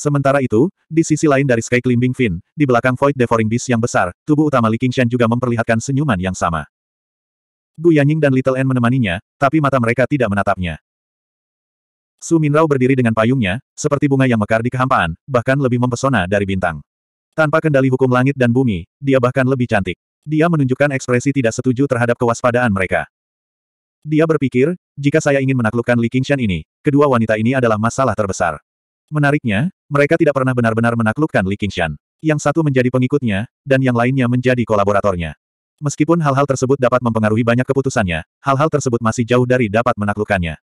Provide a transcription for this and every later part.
Sementara itu, di sisi lain dari Sky Climbing Fin, di belakang Void Devouring Beast yang besar, tubuh utama Li Qingshan juga memperlihatkan senyuman yang sama. Gu Yanying dan Little N menemaninya, tapi mata mereka tidak menatapnya. Su Minrau berdiri dengan payungnya, seperti bunga yang mekar di kehampaan, bahkan lebih mempesona dari bintang. Tanpa kendali hukum langit dan bumi, dia bahkan lebih cantik. Dia menunjukkan ekspresi tidak setuju terhadap kewaspadaan mereka. Dia berpikir, jika saya ingin menaklukkan Li Qingshan ini, kedua wanita ini adalah masalah terbesar. Menariknya, mereka tidak pernah benar-benar menaklukkan Li Qingshan. Yang satu menjadi pengikutnya, dan yang lainnya menjadi kolaboratornya. Meskipun hal-hal tersebut dapat mempengaruhi banyak keputusannya, hal-hal tersebut masih jauh dari dapat menaklukkannya.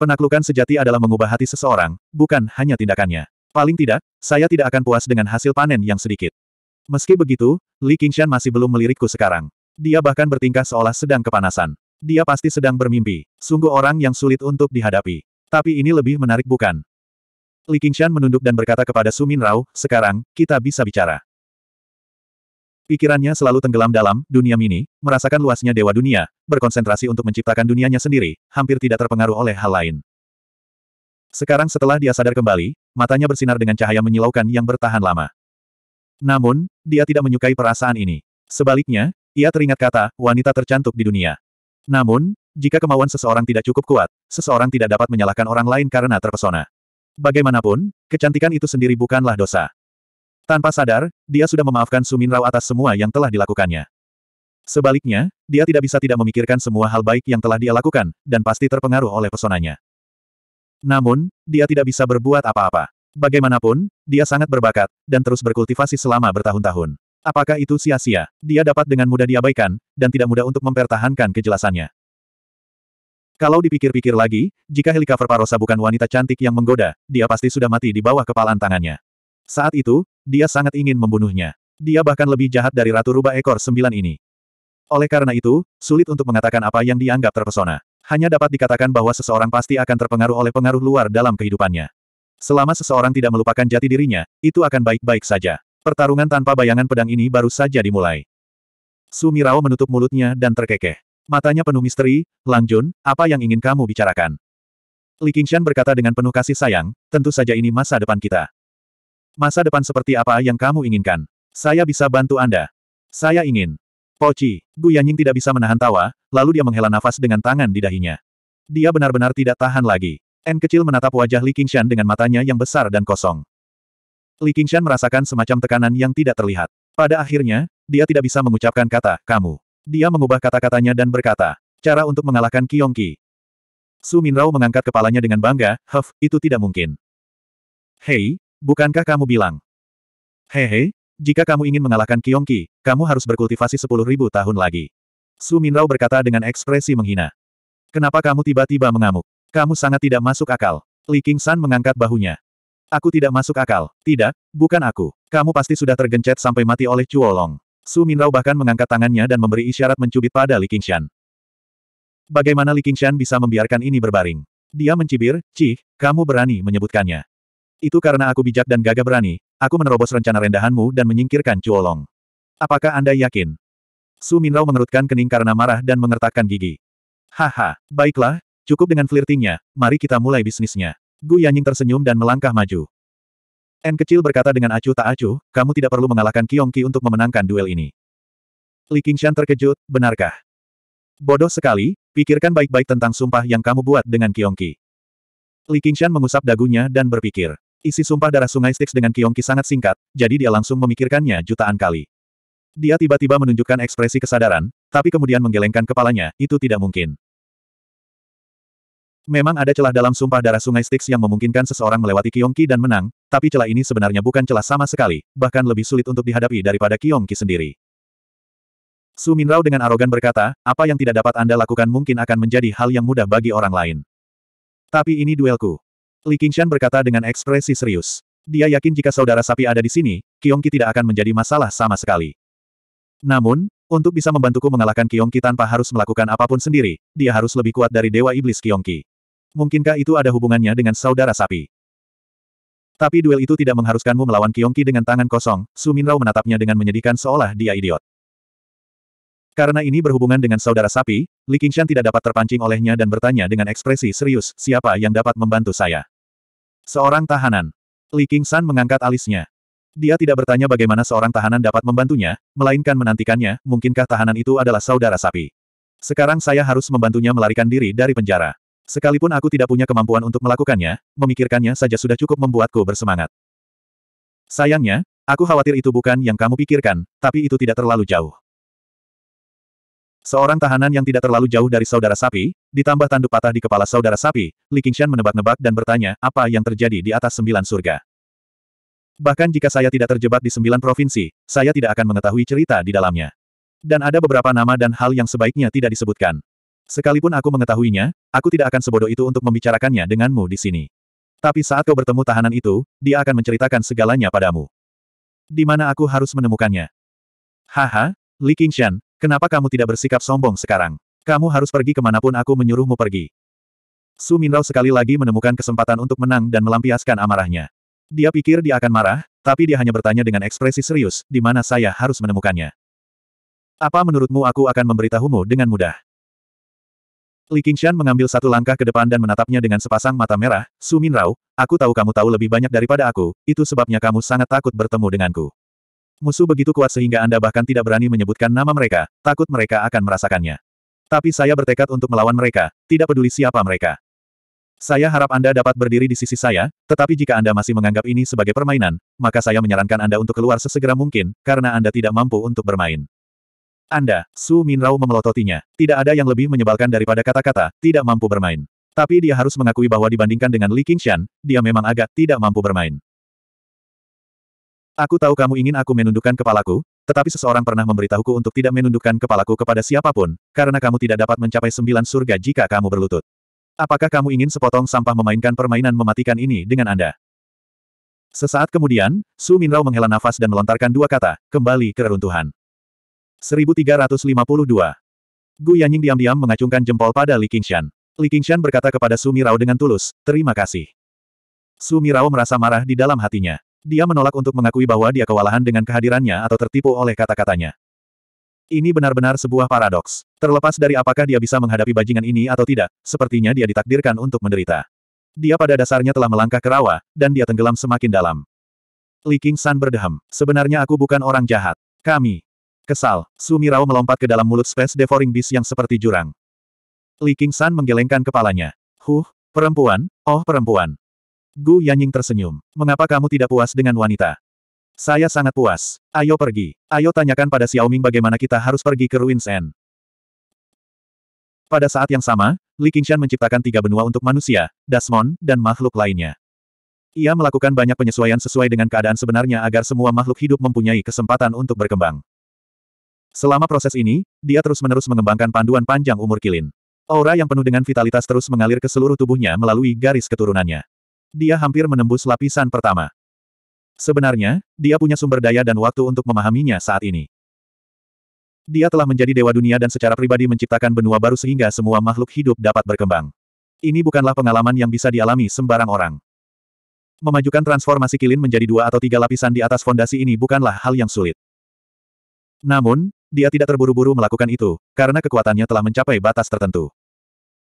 Penaklukan sejati adalah mengubah hati seseorang, bukan hanya tindakannya. Paling tidak, saya tidak akan puas dengan hasil panen yang sedikit. Meski begitu, Li Qingshan masih belum melirikku sekarang. Dia bahkan bertingkah seolah sedang kepanasan. Dia pasti sedang bermimpi. Sungguh orang yang sulit untuk dihadapi. Tapi ini lebih menarik bukan? Li Qingshan menunduk dan berkata kepada Sumin Rao, sekarang, kita bisa bicara. Pikirannya selalu tenggelam dalam dunia mini, merasakan luasnya dewa dunia, berkonsentrasi untuk menciptakan dunianya sendiri, hampir tidak terpengaruh oleh hal lain. Sekarang setelah dia sadar kembali, matanya bersinar dengan cahaya menyilaukan yang bertahan lama. Namun, dia tidak menyukai perasaan ini. Sebaliknya, ia teringat kata, wanita tercantik di dunia. Namun, jika kemauan seseorang tidak cukup kuat, seseorang tidak dapat menyalahkan orang lain karena terpesona. Bagaimanapun, kecantikan itu sendiri bukanlah dosa. Tanpa sadar, dia sudah memaafkan Rao atas semua yang telah dilakukannya. Sebaliknya, dia tidak bisa tidak memikirkan semua hal baik yang telah dia lakukan, dan pasti terpengaruh oleh pesonanya. Namun, dia tidak bisa berbuat apa-apa. Bagaimanapun, dia sangat berbakat, dan terus berkultivasi selama bertahun-tahun. Apakah itu sia-sia? Dia dapat dengan mudah diabaikan, dan tidak mudah untuk mempertahankan kejelasannya. Kalau dipikir-pikir lagi, jika helikopter Parosa bukan wanita cantik yang menggoda, dia pasti sudah mati di bawah kepalan tangannya. Saat itu, dia sangat ingin membunuhnya. Dia bahkan lebih jahat dari Ratu Rubah Ekor Sembilan ini. Oleh karena itu, sulit untuk mengatakan apa yang dianggap terpesona. Hanya dapat dikatakan bahwa seseorang pasti akan terpengaruh oleh pengaruh luar dalam kehidupannya. Selama seseorang tidak melupakan jati dirinya, itu akan baik-baik saja. Pertarungan tanpa bayangan pedang ini baru saja dimulai. Sumirao menutup mulutnya dan terkekeh. Matanya penuh misteri, Lang Jun, apa yang ingin kamu bicarakan? Li Qingshan berkata dengan penuh kasih sayang, tentu saja ini masa depan kita. Masa depan seperti apa yang kamu inginkan? Saya bisa bantu Anda. Saya ingin. Poci, Gu Yanying tidak bisa menahan tawa, lalu dia menghela nafas dengan tangan di dahinya. Dia benar-benar tidak tahan lagi. N kecil menatap wajah Li Qingshan dengan matanya yang besar dan kosong. Li Qingshan merasakan semacam tekanan yang tidak terlihat. Pada akhirnya, dia tidak bisa mengucapkan kata, kamu. Dia mengubah kata-katanya dan berkata, cara untuk mengalahkan Ki. Su Minrao mengangkat kepalanya dengan bangga, Huff, itu tidak mungkin. Hei, bukankah kamu bilang? Hehe, jika kamu ingin mengalahkan Ki, kamu harus berkultivasi sepuluh ribu tahun lagi. Su Minrao berkata dengan ekspresi menghina. Kenapa kamu tiba-tiba mengamuk? Kamu sangat tidak masuk akal. Li King San mengangkat bahunya. Aku tidak masuk akal. Tidak, bukan aku. Kamu pasti sudah tergencet sampai mati oleh Long. Su Minrao bahkan mengangkat tangannya dan memberi isyarat mencubit pada Li Qingshan. Bagaimana Li Qingshan bisa membiarkan ini berbaring? Dia mencibir, Cih, kamu berani menyebutkannya. Itu karena aku bijak dan gagah berani, aku menerobos rencana rendahanmu dan menyingkirkan Long. Apakah Anda yakin? Su Minrao mengerutkan kening karena marah dan mengertakkan gigi. Haha, baiklah, cukup dengan flirtingnya, mari kita mulai bisnisnya. Gu Yanying tersenyum dan melangkah maju. N kecil berkata dengan acuh tak acuh, kamu tidak perlu mengalahkan Kiongki untuk memenangkan duel ini. Li Qingshan terkejut, benarkah? Bodoh sekali, pikirkan baik-baik tentang sumpah yang kamu buat dengan Kiongki. Li Qingshan mengusap dagunya dan berpikir. Isi sumpah darah sungai Styx dengan Kiongki sangat singkat, jadi dia langsung memikirkannya jutaan kali. Dia tiba-tiba menunjukkan ekspresi kesadaran, tapi kemudian menggelengkan kepalanya, itu tidak mungkin. Memang ada celah dalam sumpah darah sungai Styx yang memungkinkan seseorang melewati Kiongki dan menang, tapi celah ini sebenarnya bukan celah sama sekali, bahkan lebih sulit untuk dihadapi daripada Kiongki sendiri. Su Minrao dengan arogan berkata, apa yang tidak dapat Anda lakukan mungkin akan menjadi hal yang mudah bagi orang lain. Tapi ini duelku. Li Qingshan berkata dengan ekspresi serius. Dia yakin jika saudara sapi ada di sini, Kiongki tidak akan menjadi masalah sama sekali. Namun, untuk bisa membantuku mengalahkan Kiongki tanpa harus melakukan apapun sendiri, dia harus lebih kuat dari Dewa Iblis Kiongki. Mungkinkah itu ada hubungannya dengan saudara sapi? Tapi duel itu tidak mengharuskanmu melawan Kiongki dengan tangan kosong, Su Suminrao menatapnya dengan menyedihkan seolah dia idiot. Karena ini berhubungan dengan saudara sapi, Li Qingshan tidak dapat terpancing olehnya dan bertanya dengan ekspresi serius, siapa yang dapat membantu saya? Seorang tahanan. Li Qingshan mengangkat alisnya. Dia tidak bertanya bagaimana seorang tahanan dapat membantunya, melainkan menantikannya, mungkinkah tahanan itu adalah saudara sapi. Sekarang saya harus membantunya melarikan diri dari penjara. Sekalipun aku tidak punya kemampuan untuk melakukannya, memikirkannya saja sudah cukup membuatku bersemangat. Sayangnya, aku khawatir itu bukan yang kamu pikirkan, tapi itu tidak terlalu jauh. Seorang tahanan yang tidak terlalu jauh dari saudara sapi, ditambah tanduk patah di kepala saudara sapi, Li Qingshan menebak-nebak dan bertanya, apa yang terjadi di atas sembilan surga? Bahkan jika saya tidak terjebak di sembilan provinsi, saya tidak akan mengetahui cerita di dalamnya. Dan ada beberapa nama dan hal yang sebaiknya tidak disebutkan. Sekalipun aku mengetahuinya, aku tidak akan sebodoh itu untuk membicarakannya denganmu di sini. Tapi saat kau bertemu tahanan itu, dia akan menceritakan segalanya padamu. Di mana aku harus menemukannya? Haha, Li Qingshan, kenapa kamu tidak bersikap sombong sekarang? Kamu harus pergi kemanapun aku menyuruhmu pergi. Su Minrao sekali lagi menemukan kesempatan untuk menang dan melampiaskan amarahnya. Dia pikir dia akan marah, tapi dia hanya bertanya dengan ekspresi serius, di mana saya harus menemukannya. Apa menurutmu aku akan memberitahumu dengan mudah? Li Qingshan mengambil satu langkah ke depan dan menatapnya dengan sepasang mata merah, Su Minrao, aku tahu kamu tahu lebih banyak daripada aku, itu sebabnya kamu sangat takut bertemu denganku. Musuh begitu kuat sehingga Anda bahkan tidak berani menyebutkan nama mereka, takut mereka akan merasakannya. Tapi saya bertekad untuk melawan mereka, tidak peduli siapa mereka. Saya harap Anda dapat berdiri di sisi saya, tetapi jika Anda masih menganggap ini sebagai permainan, maka saya menyarankan Anda untuk keluar sesegera mungkin, karena Anda tidak mampu untuk bermain. Anda, Su Rao memelototinya. Tidak ada yang lebih menyebalkan daripada kata-kata, tidak mampu bermain. Tapi dia harus mengakui bahwa dibandingkan dengan Li Qingshan, dia memang agak tidak mampu bermain. Aku tahu kamu ingin aku menundukkan kepalaku, tetapi seseorang pernah memberitahuku untuk tidak menundukkan kepalaku kepada siapapun, karena kamu tidak dapat mencapai sembilan surga jika kamu berlutut. Apakah kamu ingin sepotong sampah memainkan permainan mematikan ini dengan Anda? Sesaat kemudian, Su Minrao menghela nafas dan melontarkan dua kata, kembali ke reruntuhan. 1352. Gu Yanying diam-diam mengacungkan jempol pada Li Qingshan. Li Qingshan berkata kepada Su Mirao dengan tulus, terima kasih. Su Mirao merasa marah di dalam hatinya. Dia menolak untuk mengakui bahwa dia kewalahan dengan kehadirannya atau tertipu oleh kata-katanya. Ini benar-benar sebuah paradoks. Terlepas dari apakah dia bisa menghadapi bajingan ini atau tidak, sepertinya dia ditakdirkan untuk menderita. Dia pada dasarnya telah melangkah ke rawa, dan dia tenggelam semakin dalam. Li Qingshan berdeham. Sebenarnya aku bukan orang jahat. Kami, Kesal, Sumirao melompat ke dalam mulut Space Devouring Beast yang seperti jurang. Li Qingsan menggelengkan kepalanya. Huh, perempuan, oh perempuan. Gu Yanying tersenyum. Mengapa kamu tidak puas dengan wanita? Saya sangat puas. Ayo pergi. Ayo tanyakan pada Xiao Ming bagaimana kita harus pergi ke Ruins End. Pada saat yang sama, Li Qingshan menciptakan tiga benua untuk manusia, Dasmon, dan makhluk lainnya. Ia melakukan banyak penyesuaian sesuai dengan keadaan sebenarnya agar semua makhluk hidup mempunyai kesempatan untuk berkembang. Selama proses ini, dia terus-menerus mengembangkan panduan panjang umur Kilin. Aura yang penuh dengan vitalitas terus mengalir ke seluruh tubuhnya melalui garis keturunannya. Dia hampir menembus lapisan pertama. Sebenarnya, dia punya sumber daya dan waktu untuk memahaminya saat ini. Dia telah menjadi dewa dunia dan secara pribadi menciptakan benua baru sehingga semua makhluk hidup dapat berkembang. Ini bukanlah pengalaman yang bisa dialami sembarang orang. Memajukan transformasi kilin menjadi dua atau tiga lapisan di atas fondasi ini bukanlah hal yang sulit. Namun, dia tidak terburu-buru melakukan itu, karena kekuatannya telah mencapai batas tertentu.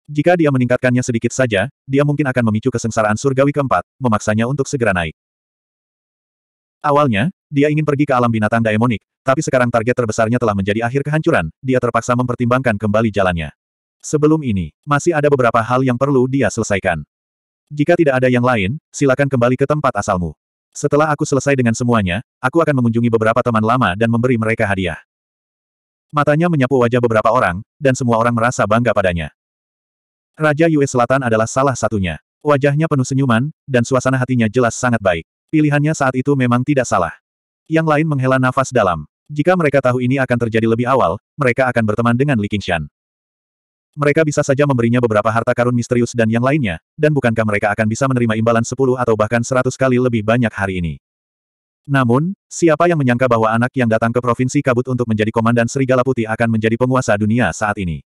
Jika dia meningkatkannya sedikit saja, dia mungkin akan memicu kesengsaraan surgawi keempat, memaksanya untuk segera naik. Awalnya, dia ingin pergi ke alam binatang daemonik, tapi sekarang target terbesarnya telah menjadi akhir kehancuran, dia terpaksa mempertimbangkan kembali jalannya. Sebelum ini, masih ada beberapa hal yang perlu dia selesaikan. Jika tidak ada yang lain, silakan kembali ke tempat asalmu. Setelah aku selesai dengan semuanya, aku akan mengunjungi beberapa teman lama dan memberi mereka hadiah. Matanya menyapu wajah beberapa orang, dan semua orang merasa bangga padanya. Raja Yue Selatan adalah salah satunya. Wajahnya penuh senyuman, dan suasana hatinya jelas sangat baik. Pilihannya saat itu memang tidak salah. Yang lain menghela nafas dalam. Jika mereka tahu ini akan terjadi lebih awal, mereka akan berteman dengan Li Qingshan. Mereka bisa saja memberinya beberapa harta karun misterius dan yang lainnya, dan bukankah mereka akan bisa menerima imbalan 10 atau bahkan 100 kali lebih banyak hari ini. Namun, siapa yang menyangka bahwa anak yang datang ke Provinsi Kabut untuk menjadi Komandan Serigala Putih akan menjadi penguasa dunia saat ini?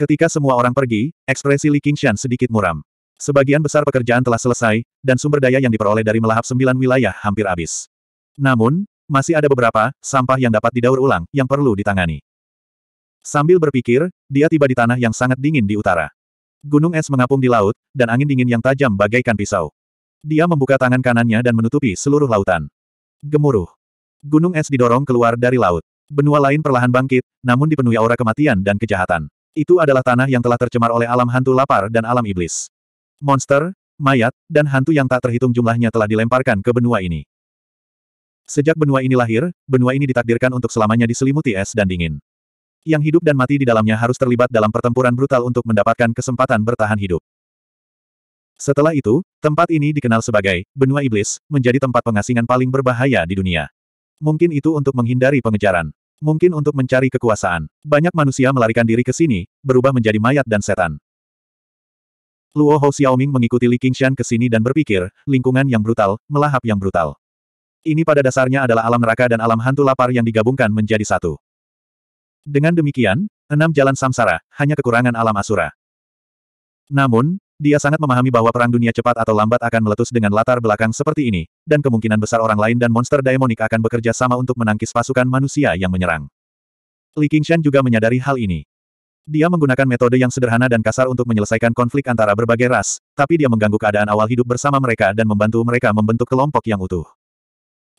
Ketika semua orang pergi, ekspresi Li Qingshan sedikit muram. Sebagian besar pekerjaan telah selesai, dan sumber daya yang diperoleh dari melahap sembilan wilayah hampir habis. Namun, masih ada beberapa sampah yang dapat didaur ulang yang perlu ditangani. Sambil berpikir, dia tiba di tanah yang sangat dingin di utara. Gunung es mengapung di laut, dan angin dingin yang tajam bagaikan pisau. Dia membuka tangan kanannya dan menutupi seluruh lautan. Gemuruh. Gunung es didorong keluar dari laut. Benua lain perlahan bangkit, namun dipenuhi aura kematian dan kejahatan. Itu adalah tanah yang telah tercemar oleh alam hantu lapar dan alam iblis. Monster, mayat, dan hantu yang tak terhitung jumlahnya telah dilemparkan ke benua ini. Sejak benua ini lahir, benua ini ditakdirkan untuk selamanya diselimuti es dan dingin. Yang hidup dan mati di dalamnya harus terlibat dalam pertempuran brutal untuk mendapatkan kesempatan bertahan hidup. Setelah itu, tempat ini dikenal sebagai Benua Iblis, menjadi tempat pengasingan paling berbahaya di dunia. Mungkin itu untuk menghindari pengejaran. Mungkin untuk mencari kekuasaan. Banyak manusia melarikan diri ke sini, berubah menjadi mayat dan setan. Luo Hou Xiaoming mengikuti Li Qingshan ke sini dan berpikir, lingkungan yang brutal, melahap yang brutal. Ini pada dasarnya adalah alam neraka dan alam hantu lapar yang digabungkan menjadi satu. Dengan demikian, enam jalan samsara, hanya kekurangan alam asura. Namun, dia sangat memahami bahwa perang dunia cepat atau lambat akan meletus dengan latar belakang seperti ini, dan kemungkinan besar orang lain dan monster daemonik akan bekerja sama untuk menangkis pasukan manusia yang menyerang. Li Qingshan juga menyadari hal ini. Dia menggunakan metode yang sederhana dan kasar untuk menyelesaikan konflik antara berbagai ras, tapi dia mengganggu keadaan awal hidup bersama mereka dan membantu mereka membentuk kelompok yang utuh.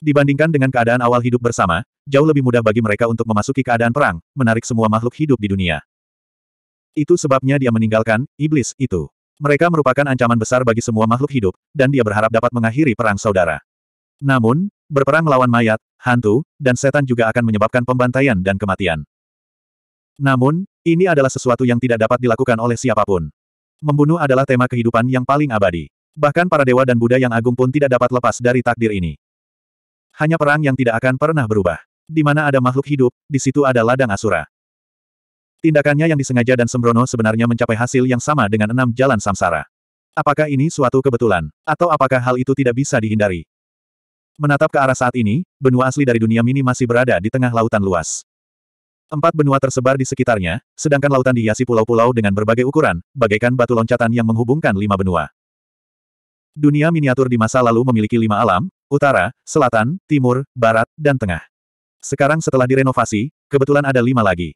Dibandingkan dengan keadaan awal hidup bersama, jauh lebih mudah bagi mereka untuk memasuki keadaan perang, menarik semua makhluk hidup di dunia. Itu sebabnya dia meninggalkan iblis itu. Mereka merupakan ancaman besar bagi semua makhluk hidup, dan dia berharap dapat mengakhiri perang saudara. Namun, berperang melawan mayat, hantu, dan setan juga akan menyebabkan pembantaian dan kematian. Namun, ini adalah sesuatu yang tidak dapat dilakukan oleh siapapun. Membunuh adalah tema kehidupan yang paling abadi. Bahkan para dewa dan Buddha yang agung pun tidak dapat lepas dari takdir ini. Hanya perang yang tidak akan pernah berubah. Di mana ada makhluk hidup, di situ ada ladang asura. Tindakannya yang disengaja dan sembrono sebenarnya mencapai hasil yang sama dengan enam jalan samsara. Apakah ini suatu kebetulan, atau apakah hal itu tidak bisa dihindari? Menatap ke arah saat ini, benua asli dari dunia mini masih berada di tengah lautan luas. Empat benua tersebar di sekitarnya, sedangkan lautan dihiasi pulau-pulau dengan berbagai ukuran, bagaikan batu loncatan yang menghubungkan lima benua. Dunia miniatur di masa lalu memiliki lima alam, utara, selatan, timur, barat, dan tengah. Sekarang setelah direnovasi, kebetulan ada lima lagi.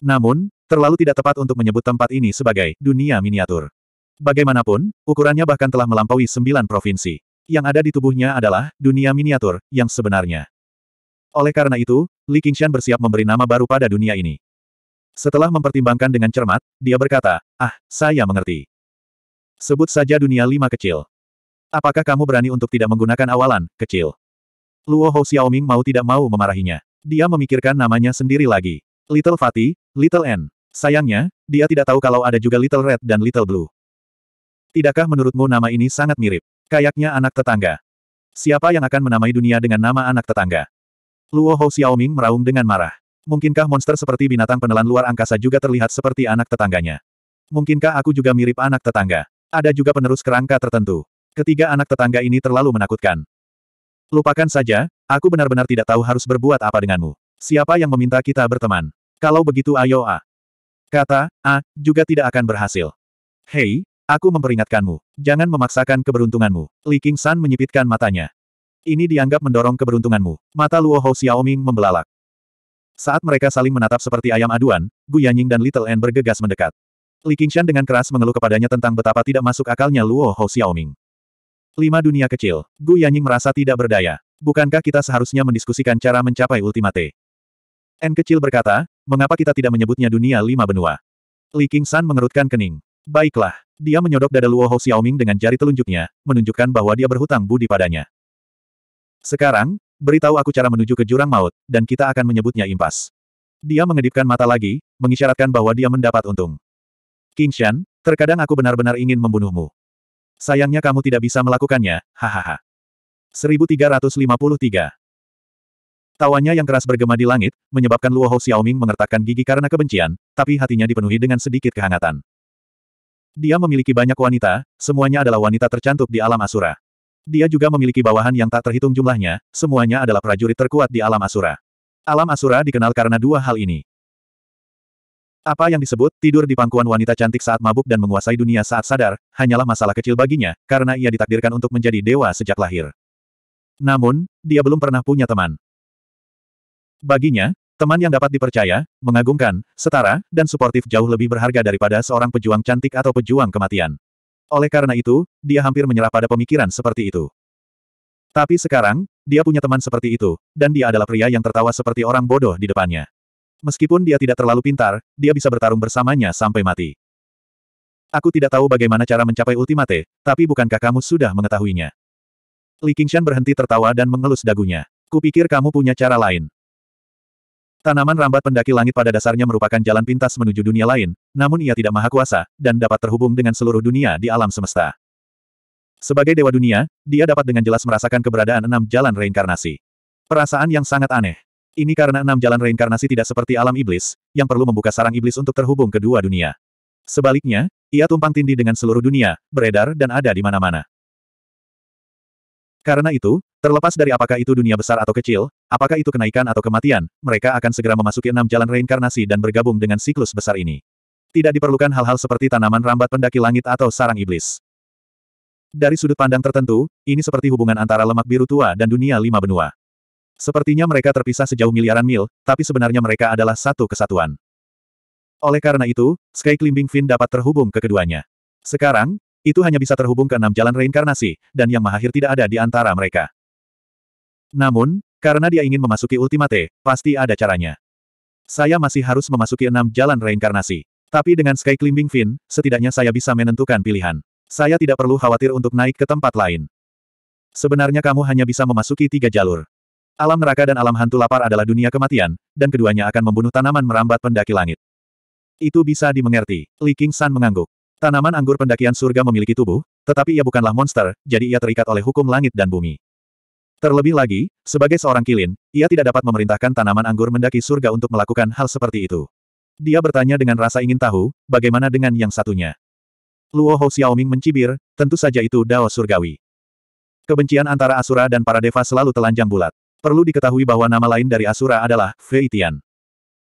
Namun, terlalu tidak tepat untuk menyebut tempat ini sebagai dunia miniatur. Bagaimanapun, ukurannya bahkan telah melampaui sembilan provinsi. Yang ada di tubuhnya adalah dunia miniatur yang sebenarnya. Oleh karena itu, Li Qingshan bersiap memberi nama baru pada dunia ini. Setelah mempertimbangkan dengan cermat, dia berkata, ah, saya mengerti. Sebut saja dunia lima kecil. Apakah kamu berani untuk tidak menggunakan awalan, kecil? Luo Hou Xiaoming mau tidak mau memarahinya. Dia memikirkan namanya sendiri lagi. Little Fatty, Little N. Sayangnya, dia tidak tahu kalau ada juga Little Red dan Little Blue. Tidakkah menurutmu nama ini sangat mirip? Kayaknya anak tetangga. Siapa yang akan menamai dunia dengan nama anak tetangga? Luo Hou Xiaoming meraung dengan marah. Mungkinkah monster seperti binatang penelan luar angkasa juga terlihat seperti anak tetangganya? Mungkinkah aku juga mirip anak tetangga? Ada juga penerus kerangka tertentu. Ketiga anak tetangga ini terlalu menakutkan. Lupakan saja, aku benar-benar tidak tahu harus berbuat apa denganmu. Siapa yang meminta kita berteman? Kalau begitu ayo A. Kata, A, juga tidak akan berhasil. Hei, aku memperingatkanmu. Jangan memaksakan keberuntunganmu. Li King San menyipitkan matanya. Ini dianggap mendorong keberuntunganmu. Mata Luo Hou Xiaoming membelalak. Saat mereka saling menatap seperti ayam aduan, Gu Yanying dan Little N bergegas mendekat. Li Qingshan dengan keras mengeluh kepadanya tentang betapa tidak masuk akalnya Luo Hou Xiaoming. Lima dunia kecil, Gu Yanying merasa tidak berdaya. Bukankah kita seharusnya mendiskusikan cara mencapai ultimate? N kecil berkata, mengapa kita tidak menyebutnya dunia lima benua? Li King San mengerutkan kening. Baiklah, dia menyodok dada Luo Hou Xiaoming dengan jari telunjuknya, menunjukkan bahwa dia berhutang budi padanya. Sekarang, beritahu aku cara menuju ke jurang maut, dan kita akan menyebutnya impas. Dia mengedipkan mata lagi, mengisyaratkan bahwa dia mendapat untung. King terkadang aku benar-benar ingin membunuhmu. Sayangnya kamu tidak bisa melakukannya, hahaha. 1353 Tawanya yang keras bergema di langit, menyebabkan Luo Hou Xiaoming mengertakkan gigi karena kebencian, tapi hatinya dipenuhi dengan sedikit kehangatan. Dia memiliki banyak wanita, semuanya adalah wanita tercantik di alam asura. Dia juga memiliki bawahan yang tak terhitung jumlahnya, semuanya adalah prajurit terkuat di alam asura. Alam asura dikenal karena dua hal ini. Apa yang disebut tidur di pangkuan wanita cantik saat mabuk dan menguasai dunia saat sadar, hanyalah masalah kecil baginya, karena ia ditakdirkan untuk menjadi dewa sejak lahir. Namun, dia belum pernah punya teman. Baginya, teman yang dapat dipercaya, mengagumkan, setara, dan suportif jauh lebih berharga daripada seorang pejuang cantik atau pejuang kematian. Oleh karena itu, dia hampir menyerah pada pemikiran seperti itu. Tapi sekarang, dia punya teman seperti itu, dan dia adalah pria yang tertawa seperti orang bodoh di depannya. Meskipun dia tidak terlalu pintar, dia bisa bertarung bersamanya sampai mati. Aku tidak tahu bagaimana cara mencapai ultimate, tapi bukankah kamu sudah mengetahuinya? Li Qingshan berhenti tertawa dan mengelus dagunya. Kupikir kamu punya cara lain. Tanaman rambat pendaki langit pada dasarnya merupakan jalan pintas menuju dunia lain, namun ia tidak maha kuasa, dan dapat terhubung dengan seluruh dunia di alam semesta. Sebagai dewa dunia, dia dapat dengan jelas merasakan keberadaan enam jalan reinkarnasi. Perasaan yang sangat aneh. Ini karena enam jalan reinkarnasi tidak seperti alam iblis, yang perlu membuka sarang iblis untuk terhubung kedua dunia. Sebaliknya, ia tumpang tindih dengan seluruh dunia, beredar dan ada di mana-mana. Karena itu, terlepas dari apakah itu dunia besar atau kecil, apakah itu kenaikan atau kematian, mereka akan segera memasuki enam jalan reinkarnasi dan bergabung dengan siklus besar ini. Tidak diperlukan hal-hal seperti tanaman rambat pendaki langit atau sarang iblis. Dari sudut pandang tertentu, ini seperti hubungan antara lemak biru tua dan dunia lima benua. Sepertinya mereka terpisah sejauh miliaran mil, tapi sebenarnya mereka adalah satu kesatuan. Oleh karena itu, Sky Climbing Fin dapat terhubung ke keduanya. Sekarang, itu hanya bisa terhubung ke enam jalan reinkarnasi, dan yang mahir tidak ada di antara mereka. Namun, karena dia ingin memasuki ultimate, pasti ada caranya. Saya masih harus memasuki enam jalan reinkarnasi. Tapi dengan Sky Climbing Fin, setidaknya saya bisa menentukan pilihan. Saya tidak perlu khawatir untuk naik ke tempat lain. Sebenarnya kamu hanya bisa memasuki tiga jalur. Alam neraka dan alam hantu lapar adalah dunia kematian, dan keduanya akan membunuh tanaman merambat pendaki langit. Itu bisa dimengerti, Li King San mengangguk. Tanaman anggur pendakian surga memiliki tubuh, tetapi ia bukanlah monster, jadi ia terikat oleh hukum langit dan bumi. Terlebih lagi, sebagai seorang kilin, ia tidak dapat memerintahkan tanaman anggur mendaki surga untuk melakukan hal seperti itu. Dia bertanya dengan rasa ingin tahu, bagaimana dengan yang satunya. Luo Hou Xiaoming mencibir, tentu saja itu Dao Surgawi. Kebencian antara Asura dan para Deva selalu telanjang bulat. Perlu diketahui bahwa nama lain dari Asura adalah Feitian.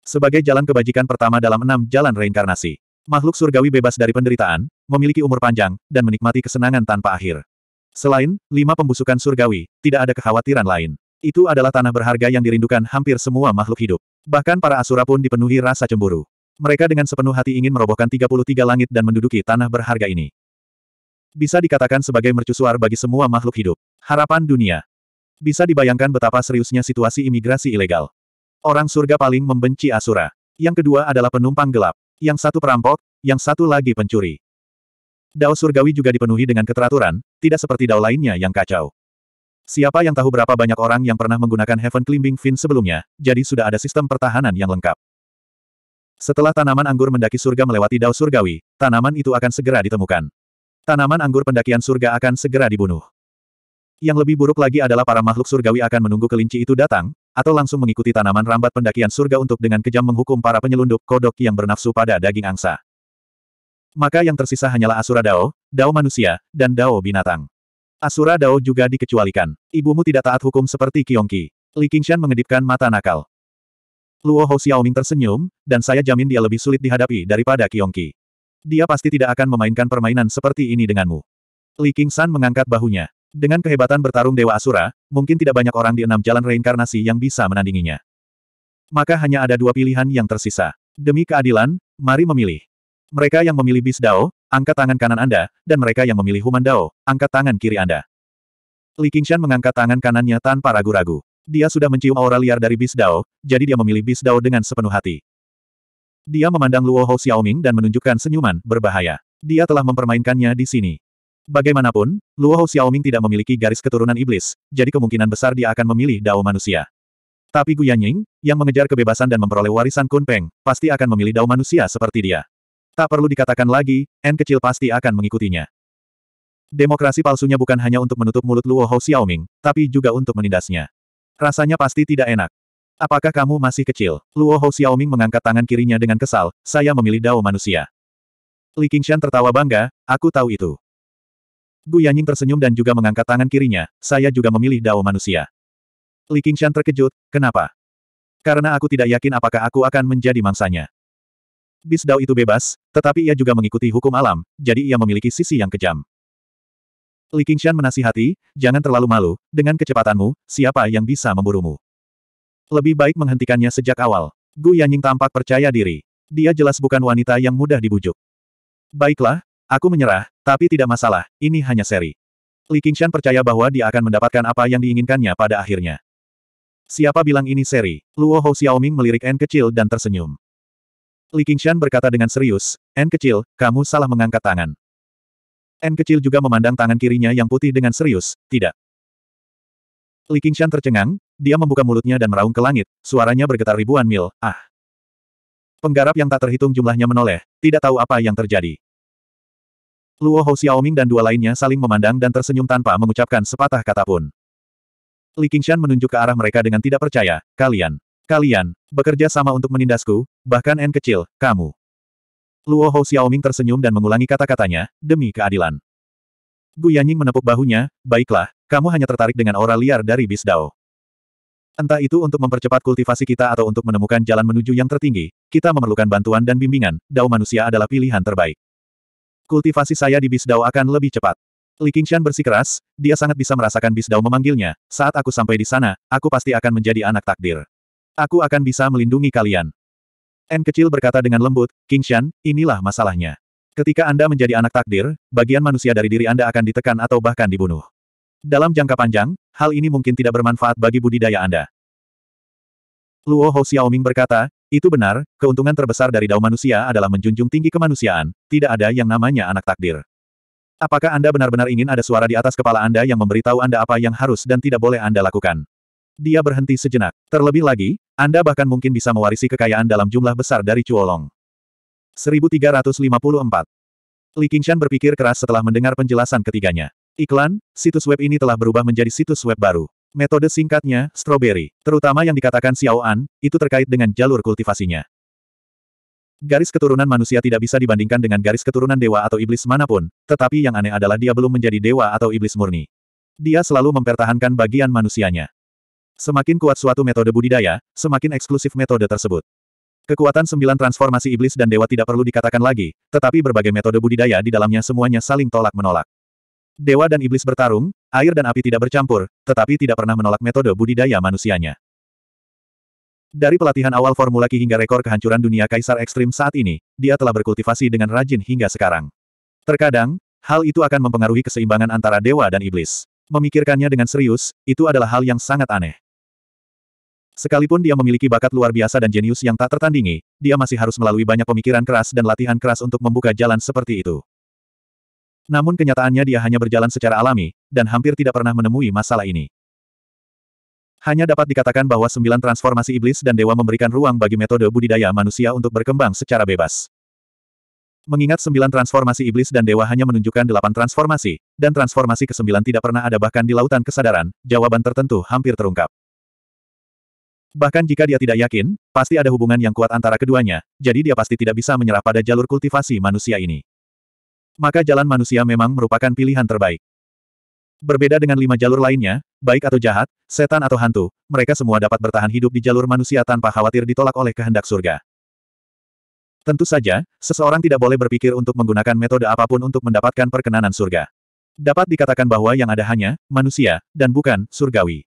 Sebagai jalan kebajikan pertama dalam enam jalan reinkarnasi. Makhluk surgawi bebas dari penderitaan, memiliki umur panjang, dan menikmati kesenangan tanpa akhir. Selain lima pembusukan surgawi, tidak ada kekhawatiran lain. Itu adalah tanah berharga yang dirindukan hampir semua makhluk hidup. Bahkan para asura pun dipenuhi rasa cemburu. Mereka dengan sepenuh hati ingin merobohkan 33 langit dan menduduki tanah berharga ini. Bisa dikatakan sebagai mercusuar bagi semua makhluk hidup. Harapan dunia. Bisa dibayangkan betapa seriusnya situasi imigrasi ilegal. Orang surga paling membenci Asura. Yang kedua adalah penumpang gelap yang satu perampok, yang satu lagi pencuri. Dao surgawi juga dipenuhi dengan keteraturan, tidak seperti dao lainnya yang kacau. Siapa yang tahu berapa banyak orang yang pernah menggunakan Heaven Climbing Fin sebelumnya, jadi sudah ada sistem pertahanan yang lengkap. Setelah tanaman anggur mendaki surga melewati dao surgawi, tanaman itu akan segera ditemukan. Tanaman anggur pendakian surga akan segera dibunuh. Yang lebih buruk lagi adalah para makhluk surgawi akan menunggu kelinci itu datang, atau langsung mengikuti tanaman rambat pendakian surga untuk dengan kejam menghukum para penyelundup kodok yang bernafsu pada daging angsa. Maka yang tersisa hanyalah Asura Dao, Dao manusia, dan Dao binatang. Asura Dao juga dikecualikan. Ibumu tidak taat hukum seperti Kiongki. Li Qingshan mengedipkan mata nakal. Luo Hou Xiaoming tersenyum, dan saya jamin dia lebih sulit dihadapi daripada Kiongki. Dia pasti tidak akan memainkan permainan seperti ini denganmu. Li Qingshan mengangkat bahunya. Dengan kehebatan bertarung Dewa Asura, mungkin tidak banyak orang di enam jalan reinkarnasi yang bisa menandinginya. Maka hanya ada dua pilihan yang tersisa. Demi keadilan, mari memilih. Mereka yang memilih Bis Dao, angkat tangan kanan Anda, dan mereka yang memilih Human Dao, angkat tangan kiri Anda. Li Qingshan mengangkat tangan kanannya tanpa ragu-ragu. Dia sudah mencium aura liar dari Bis Dao, jadi dia memilih Bis Dao dengan sepenuh hati. Dia memandang Luo Hou Xiaoming dan menunjukkan senyuman berbahaya. Dia telah mempermainkannya di sini. Bagaimanapun, Luo Hou Xiaoming tidak memiliki garis keturunan iblis, jadi kemungkinan besar dia akan memilih dao manusia. Tapi Gu Yanying, yang mengejar kebebasan dan memperoleh warisan Kun Peng, pasti akan memilih dao manusia seperti dia. Tak perlu dikatakan lagi, N kecil pasti akan mengikutinya. Demokrasi palsunya bukan hanya untuk menutup mulut Luo Hou Xiaoming, tapi juga untuk menindasnya. Rasanya pasti tidak enak. Apakah kamu masih kecil? Luo Hou Xiaoming mengangkat tangan kirinya dengan kesal, saya memilih dao manusia. Li Qingshan tertawa bangga, aku tahu itu. Gu Yanying tersenyum dan juga mengangkat tangan kirinya, saya juga memilih dao manusia. Li Qingshan terkejut, kenapa? Karena aku tidak yakin apakah aku akan menjadi mangsanya. Bis dao itu bebas, tetapi ia juga mengikuti hukum alam, jadi ia memiliki sisi yang kejam. Li Qingshan menasihati, jangan terlalu malu, dengan kecepatanmu, siapa yang bisa memburumu? Lebih baik menghentikannya sejak awal. Gu Yanying tampak percaya diri. Dia jelas bukan wanita yang mudah dibujuk. Baiklah, aku menyerah, tapi tidak masalah, ini hanya seri. Li Qingshan percaya bahwa dia akan mendapatkan apa yang diinginkannya pada akhirnya. Siapa bilang ini seri? Luo Hou Xiaoming melirik N kecil dan tersenyum. Li Qingshan berkata dengan serius, N kecil, kamu salah mengangkat tangan. N kecil juga memandang tangan kirinya yang putih dengan serius, tidak. Li Qingshan tercengang, dia membuka mulutnya dan meraung ke langit, suaranya bergetar ribuan mil, ah. Penggarap yang tak terhitung jumlahnya menoleh, tidak tahu apa yang terjadi. Luo Hou Xiaoming dan dua lainnya saling memandang dan tersenyum tanpa mengucapkan sepatah kata pun. Li Qingshan menunjuk ke arah mereka dengan tidak percaya, kalian, kalian, bekerja sama untuk menindasku, bahkan N kecil, kamu. Luo Hou Xiaoming tersenyum dan mengulangi kata-katanya, demi keadilan. Gu Yanying menepuk bahunya, baiklah, kamu hanya tertarik dengan aura liar dari Bis Dao. Entah itu untuk mempercepat kultivasi kita atau untuk menemukan jalan menuju yang tertinggi, kita memerlukan bantuan dan bimbingan, Dao manusia adalah pilihan terbaik kultivasi saya di Bisdao akan lebih cepat. Li Qingshan bersikeras, dia sangat bisa merasakan Bisdao memanggilnya, saat aku sampai di sana, aku pasti akan menjadi anak takdir. Aku akan bisa melindungi kalian. N kecil berkata dengan lembut, Qingshan, inilah masalahnya. Ketika Anda menjadi anak takdir, bagian manusia dari diri Anda akan ditekan atau bahkan dibunuh. Dalam jangka panjang, hal ini mungkin tidak bermanfaat bagi budidaya Anda. Luo Hou Xiaoming berkata, itu benar, keuntungan terbesar dari dao manusia adalah menjunjung tinggi kemanusiaan, tidak ada yang namanya anak takdir. Apakah Anda benar-benar ingin ada suara di atas kepala Anda yang memberitahu Anda apa yang harus dan tidak boleh Anda lakukan? Dia berhenti sejenak. Terlebih lagi, Anda bahkan mungkin bisa mewarisi kekayaan dalam jumlah besar dari Cuolong. 1354 Li Qingshan berpikir keras setelah mendengar penjelasan ketiganya. Iklan, situs web ini telah berubah menjadi situs web baru. Metode singkatnya, stroberi, terutama yang dikatakan Xiao An, itu terkait dengan jalur kultivasinya. Garis keturunan manusia tidak bisa dibandingkan dengan garis keturunan dewa atau iblis manapun, tetapi yang aneh adalah dia belum menjadi dewa atau iblis murni. Dia selalu mempertahankan bagian manusianya. Semakin kuat suatu metode budidaya, semakin eksklusif metode tersebut. Kekuatan sembilan transformasi iblis dan dewa tidak perlu dikatakan lagi, tetapi berbagai metode budidaya di dalamnya semuanya saling tolak-menolak. Dewa dan iblis bertarung, air dan api tidak bercampur, tetapi tidak pernah menolak metode budidaya manusianya. Dari pelatihan awal Formula Ki hingga rekor kehancuran dunia Kaisar Ekstrim saat ini, dia telah berkultivasi dengan rajin hingga sekarang. Terkadang, hal itu akan mempengaruhi keseimbangan antara dewa dan iblis. Memikirkannya dengan serius, itu adalah hal yang sangat aneh. Sekalipun dia memiliki bakat luar biasa dan jenius yang tak tertandingi, dia masih harus melalui banyak pemikiran keras dan latihan keras untuk membuka jalan seperti itu. Namun kenyataannya dia hanya berjalan secara alami, dan hampir tidak pernah menemui masalah ini. Hanya dapat dikatakan bahwa sembilan transformasi iblis dan dewa memberikan ruang bagi metode budidaya manusia untuk berkembang secara bebas. Mengingat sembilan transformasi iblis dan dewa hanya menunjukkan delapan transformasi, dan transformasi ke sembilan tidak pernah ada bahkan di lautan kesadaran, jawaban tertentu hampir terungkap. Bahkan jika dia tidak yakin, pasti ada hubungan yang kuat antara keduanya, jadi dia pasti tidak bisa menyerah pada jalur kultivasi manusia ini. Maka jalan manusia memang merupakan pilihan terbaik. Berbeda dengan lima jalur lainnya, baik atau jahat, setan atau hantu, mereka semua dapat bertahan hidup di jalur manusia tanpa khawatir ditolak oleh kehendak surga. Tentu saja, seseorang tidak boleh berpikir untuk menggunakan metode apapun untuk mendapatkan perkenanan surga. Dapat dikatakan bahwa yang ada hanya manusia, dan bukan surgawi.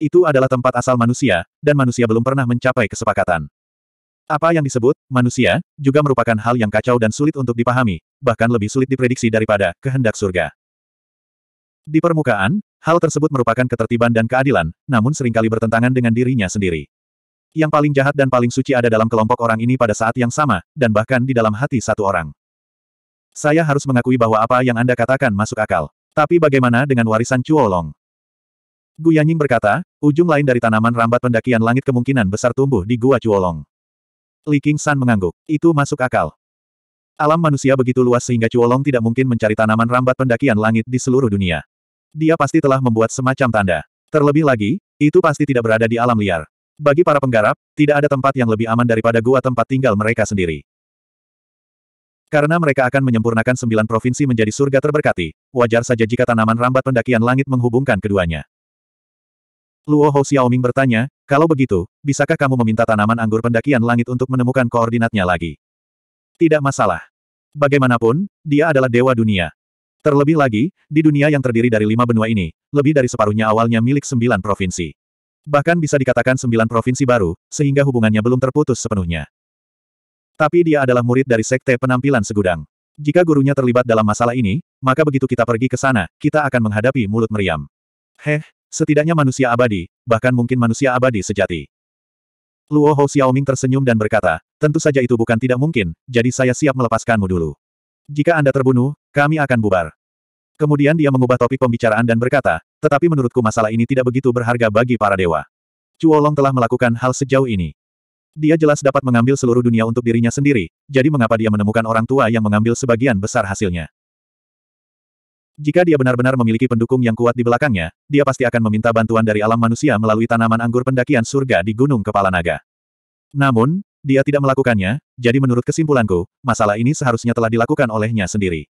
Itu adalah tempat asal manusia, dan manusia belum pernah mencapai kesepakatan. Apa yang disebut manusia juga merupakan hal yang kacau dan sulit untuk dipahami, bahkan lebih sulit diprediksi daripada kehendak surga. Di permukaan, hal tersebut merupakan ketertiban dan keadilan, namun seringkali bertentangan dengan dirinya sendiri. Yang paling jahat dan paling suci ada dalam kelompok orang ini pada saat yang sama, dan bahkan di dalam hati satu orang. Saya harus mengakui bahwa apa yang Anda katakan masuk akal. Tapi bagaimana dengan warisan Cuolong? Yanying berkata, ujung lain dari tanaman rambat pendakian langit kemungkinan besar tumbuh di Gua Cuolong. Li King San mengangguk. Itu masuk akal. Alam manusia begitu luas sehingga Cuolong tidak mungkin mencari tanaman rambat pendakian langit di seluruh dunia. Dia pasti telah membuat semacam tanda. Terlebih lagi, itu pasti tidak berada di alam liar. Bagi para penggarap, tidak ada tempat yang lebih aman daripada gua tempat tinggal mereka sendiri. Karena mereka akan menyempurnakan sembilan provinsi menjadi surga terberkati, wajar saja jika tanaman rambat pendakian langit menghubungkan keduanya. Luo Hou Xiaoming bertanya, kalau begitu, bisakah kamu meminta tanaman anggur pendakian langit untuk menemukan koordinatnya lagi? Tidak masalah. Bagaimanapun, dia adalah dewa dunia. Terlebih lagi, di dunia yang terdiri dari lima benua ini, lebih dari separuhnya awalnya milik sembilan provinsi. Bahkan bisa dikatakan sembilan provinsi baru, sehingga hubungannya belum terputus sepenuhnya. Tapi dia adalah murid dari Sekte Penampilan Segudang. Jika gurunya terlibat dalam masalah ini, maka begitu kita pergi ke sana, kita akan menghadapi mulut meriam. Heh, setidaknya manusia abadi, bahkan mungkin manusia abadi sejati. Luo Hou Xiaoming tersenyum dan berkata, tentu saja itu bukan tidak mungkin, jadi saya siap melepaskanmu dulu. Jika Anda terbunuh, kami akan bubar. Kemudian dia mengubah topik pembicaraan dan berkata, tetapi menurutku masalah ini tidak begitu berharga bagi para dewa. Cuolong telah melakukan hal sejauh ini. Dia jelas dapat mengambil seluruh dunia untuk dirinya sendiri, jadi mengapa dia menemukan orang tua yang mengambil sebagian besar hasilnya. Jika dia benar-benar memiliki pendukung yang kuat di belakangnya, dia pasti akan meminta bantuan dari alam manusia melalui tanaman anggur pendakian surga di Gunung Kepala Naga. Namun, dia tidak melakukannya, jadi menurut kesimpulanku, masalah ini seharusnya telah dilakukan olehnya sendiri.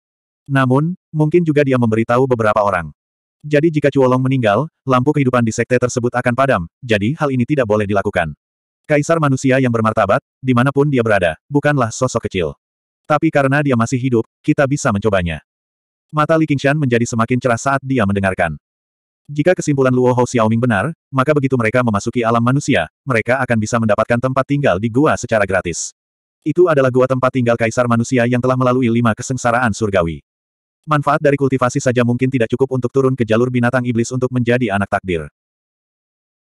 Namun, mungkin juga dia memberitahu beberapa orang. Jadi jika Cuolong meninggal, lampu kehidupan di sekte tersebut akan padam, jadi hal ini tidak boleh dilakukan. Kaisar manusia yang bermartabat, dimanapun dia berada, bukanlah sosok kecil. Tapi karena dia masih hidup, kita bisa mencobanya. Mata Li Qingshan menjadi semakin cerah saat dia mendengarkan. Jika kesimpulan Luo Hou Xiaoming benar, maka begitu mereka memasuki alam manusia, mereka akan bisa mendapatkan tempat tinggal di gua secara gratis. Itu adalah gua tempat tinggal kaisar manusia yang telah melalui lima kesengsaraan surgawi. Manfaat dari kultivasi saja mungkin tidak cukup untuk turun ke jalur binatang iblis untuk menjadi anak takdir.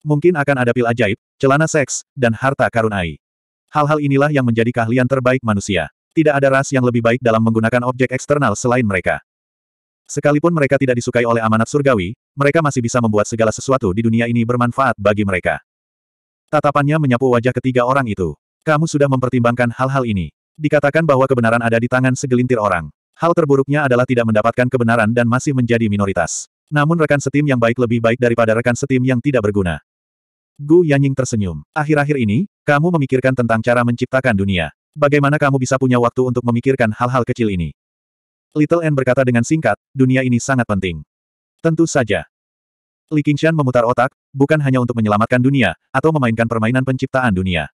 Mungkin akan ada pil ajaib, celana seks, dan harta karun AI. Hal-hal inilah yang menjadi keahlian terbaik manusia. Tidak ada ras yang lebih baik dalam menggunakan objek eksternal selain mereka. Sekalipun mereka tidak disukai oleh amanat surgawi, mereka masih bisa membuat segala sesuatu di dunia ini bermanfaat bagi mereka. Tatapannya menyapu wajah ketiga orang itu. Kamu sudah mempertimbangkan hal-hal ini. Dikatakan bahwa kebenaran ada di tangan segelintir orang. Hal terburuknya adalah tidak mendapatkan kebenaran dan masih menjadi minoritas. Namun rekan setim yang baik lebih baik daripada rekan setim yang tidak berguna. Gu Yanying tersenyum. Akhir-akhir ini, kamu memikirkan tentang cara menciptakan dunia. Bagaimana kamu bisa punya waktu untuk memikirkan hal-hal kecil ini? Little N berkata dengan singkat, dunia ini sangat penting. Tentu saja. Li Qingshan memutar otak, bukan hanya untuk menyelamatkan dunia, atau memainkan permainan penciptaan dunia.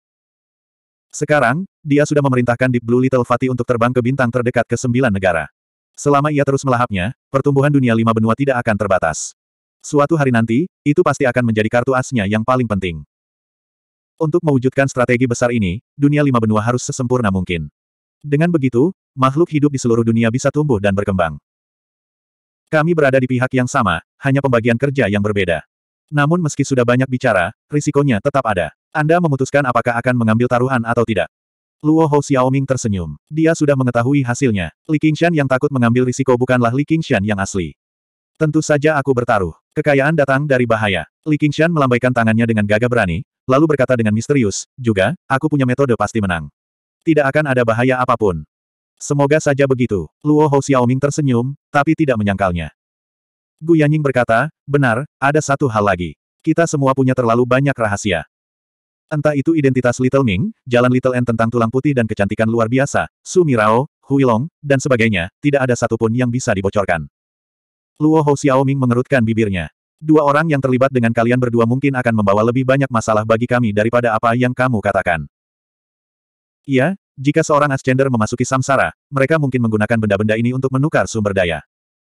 Sekarang, dia sudah memerintahkan Deep Blue Little Fatih untuk terbang ke bintang terdekat ke sembilan negara. Selama ia terus melahapnya, pertumbuhan dunia lima benua tidak akan terbatas. Suatu hari nanti, itu pasti akan menjadi kartu asnya yang paling penting. Untuk mewujudkan strategi besar ini, dunia lima benua harus sesempurna mungkin. Dengan begitu, makhluk hidup di seluruh dunia bisa tumbuh dan berkembang. Kami berada di pihak yang sama, hanya pembagian kerja yang berbeda. Namun meski sudah banyak bicara, risikonya tetap ada. Anda memutuskan apakah akan mengambil taruhan atau tidak. Luo Hou Xiaoming tersenyum. Dia sudah mengetahui hasilnya. Li Qingshan yang takut mengambil risiko bukanlah Li Qingshan yang asli. Tentu saja aku bertaruh. Kekayaan datang dari bahaya. Li Qingshan melambaikan tangannya dengan gagah berani, lalu berkata dengan misterius, juga, aku punya metode pasti menang. Tidak akan ada bahaya apapun. Semoga saja begitu. Luo Hou Xiaoming tersenyum, tapi tidak menyangkalnya. Gu Yanying berkata, benar, ada satu hal lagi. Kita semua punya terlalu banyak rahasia. Entah itu identitas Little Ming, jalan Little N tentang tulang putih dan kecantikan luar biasa, Su Mirao, Huilong, dan sebagainya, tidak ada satupun yang bisa dibocorkan. Luo Hou Xiaoming mengerutkan bibirnya. Dua orang yang terlibat dengan kalian berdua mungkin akan membawa lebih banyak masalah bagi kami daripada apa yang kamu katakan. Iya, jika seorang Ascender memasuki samsara, mereka mungkin menggunakan benda-benda ini untuk menukar sumber daya.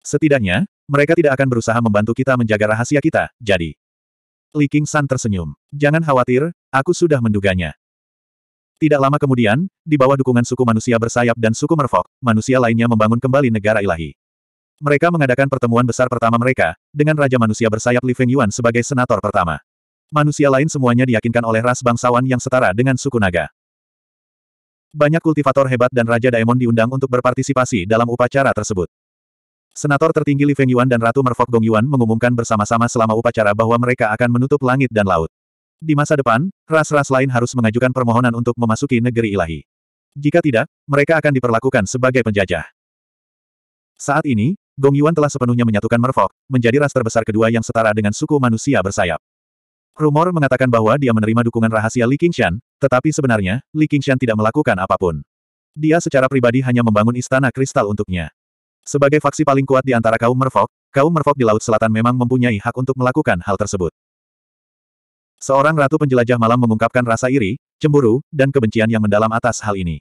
Setidaknya, mereka tidak akan berusaha membantu kita menjaga rahasia kita, jadi. Li King San tersenyum. Jangan khawatir, aku sudah menduganya. Tidak lama kemudian, di bawah dukungan suku manusia bersayap dan suku merfok, manusia lainnya membangun kembali negara ilahi. Mereka mengadakan pertemuan besar pertama mereka, dengan Raja Manusia Bersayap Li Feng Yuan sebagai senator pertama. Manusia lain semuanya diyakinkan oleh ras bangsawan yang setara dengan suku naga. Banyak kultivator hebat dan Raja Daemon diundang untuk berpartisipasi dalam upacara tersebut. Senator tertinggi Li Feng Yuan dan Ratu Merfok Gong Yuan mengumumkan bersama-sama selama upacara bahwa mereka akan menutup langit dan laut. Di masa depan, ras-ras lain harus mengajukan permohonan untuk memasuki negeri ilahi. Jika tidak, mereka akan diperlakukan sebagai penjajah. Saat ini, Gong Yuan telah sepenuhnya menyatukan Merfok, menjadi ras terbesar kedua yang setara dengan suku manusia bersayap. Rumor mengatakan bahwa dia menerima dukungan rahasia Li Qingshan, tetapi sebenarnya, Li Qingshan tidak melakukan apapun. Dia secara pribadi hanya membangun istana kristal untuknya. Sebagai faksi paling kuat di antara kaum Merfolk, kaum Merfolk di Laut Selatan memang mempunyai hak untuk melakukan hal tersebut. Seorang ratu penjelajah malam mengungkapkan rasa iri, cemburu, dan kebencian yang mendalam atas hal ini.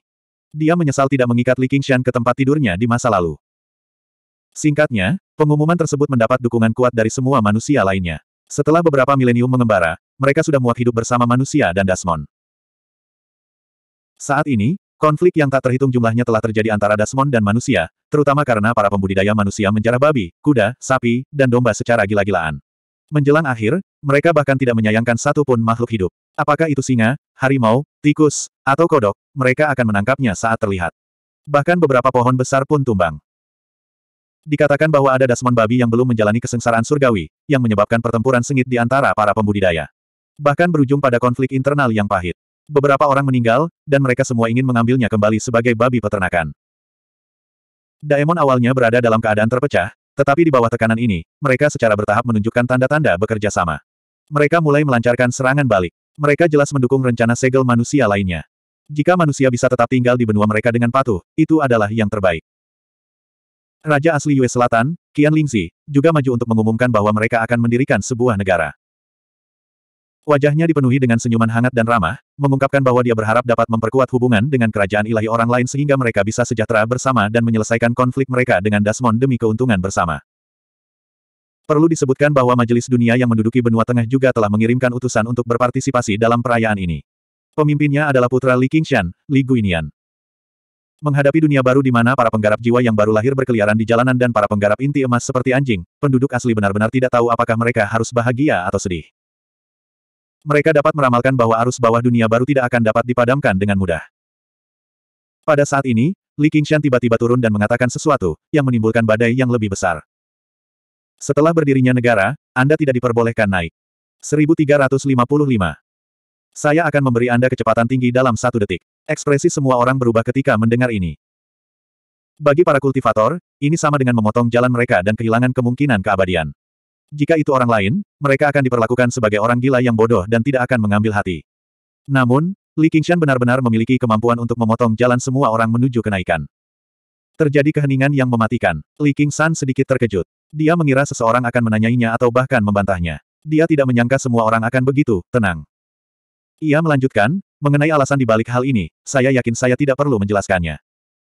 Dia menyesal tidak mengikat Li Qingshan ke tempat tidurnya di masa lalu. Singkatnya, pengumuman tersebut mendapat dukungan kuat dari semua manusia lainnya. Setelah beberapa milenium mengembara, mereka sudah muak hidup bersama manusia dan Dasmon. Saat ini, konflik yang tak terhitung jumlahnya telah terjadi antara Dasmon dan manusia, terutama karena para pembudidaya manusia menjarah babi, kuda, sapi, dan domba secara gila-gilaan. Menjelang akhir, mereka bahkan tidak menyayangkan satu pun makhluk hidup. Apakah itu singa, harimau, tikus, atau kodok, mereka akan menangkapnya saat terlihat. Bahkan beberapa pohon besar pun tumbang. Dikatakan bahwa ada dasmon babi yang belum menjalani kesengsaraan surgawi, yang menyebabkan pertempuran sengit di antara para pembudidaya. Bahkan berujung pada konflik internal yang pahit. Beberapa orang meninggal, dan mereka semua ingin mengambilnya kembali sebagai babi peternakan. Daemon awalnya berada dalam keadaan terpecah, tetapi di bawah tekanan ini, mereka secara bertahap menunjukkan tanda-tanda bekerja sama. Mereka mulai melancarkan serangan balik. Mereka jelas mendukung rencana segel manusia lainnya. Jika manusia bisa tetap tinggal di benua mereka dengan patuh, itu adalah yang terbaik. Raja asli Yue Selatan, Qian Lingzi, juga maju untuk mengumumkan bahwa mereka akan mendirikan sebuah negara. Wajahnya dipenuhi dengan senyuman hangat dan ramah, mengungkapkan bahwa dia berharap dapat memperkuat hubungan dengan kerajaan ilahi orang lain sehingga mereka bisa sejahtera bersama dan menyelesaikan konflik mereka dengan Dasmon demi keuntungan bersama. Perlu disebutkan bahwa Majelis Dunia yang menduduki benua tengah juga telah mengirimkan utusan untuk berpartisipasi dalam perayaan ini. Pemimpinnya adalah putra Li Qingshan, Li Guinian. Menghadapi dunia baru di mana para penggarap jiwa yang baru lahir berkeliaran di jalanan dan para penggarap inti emas seperti anjing, penduduk asli benar-benar tidak tahu apakah mereka harus bahagia atau sedih. Mereka dapat meramalkan bahwa arus bawah dunia baru tidak akan dapat dipadamkan dengan mudah. Pada saat ini, Li Qingshan tiba-tiba turun dan mengatakan sesuatu, yang menimbulkan badai yang lebih besar. Setelah berdirinya negara, Anda tidak diperbolehkan naik. 1355. Saya akan memberi Anda kecepatan tinggi dalam satu detik. Ekspresi semua orang berubah ketika mendengar ini. Bagi para kultivator, ini sama dengan memotong jalan mereka dan kehilangan kemungkinan keabadian. Jika itu orang lain, mereka akan diperlakukan sebagai orang gila yang bodoh dan tidak akan mengambil hati. Namun, Li Qingshan benar-benar memiliki kemampuan untuk memotong jalan semua orang menuju kenaikan. Terjadi keheningan yang mematikan. Li Qingshan sedikit terkejut. Dia mengira seseorang akan menanyainya atau bahkan membantahnya. Dia tidak menyangka semua orang akan begitu, tenang. Ia melanjutkan, mengenai alasan dibalik hal ini, saya yakin saya tidak perlu menjelaskannya.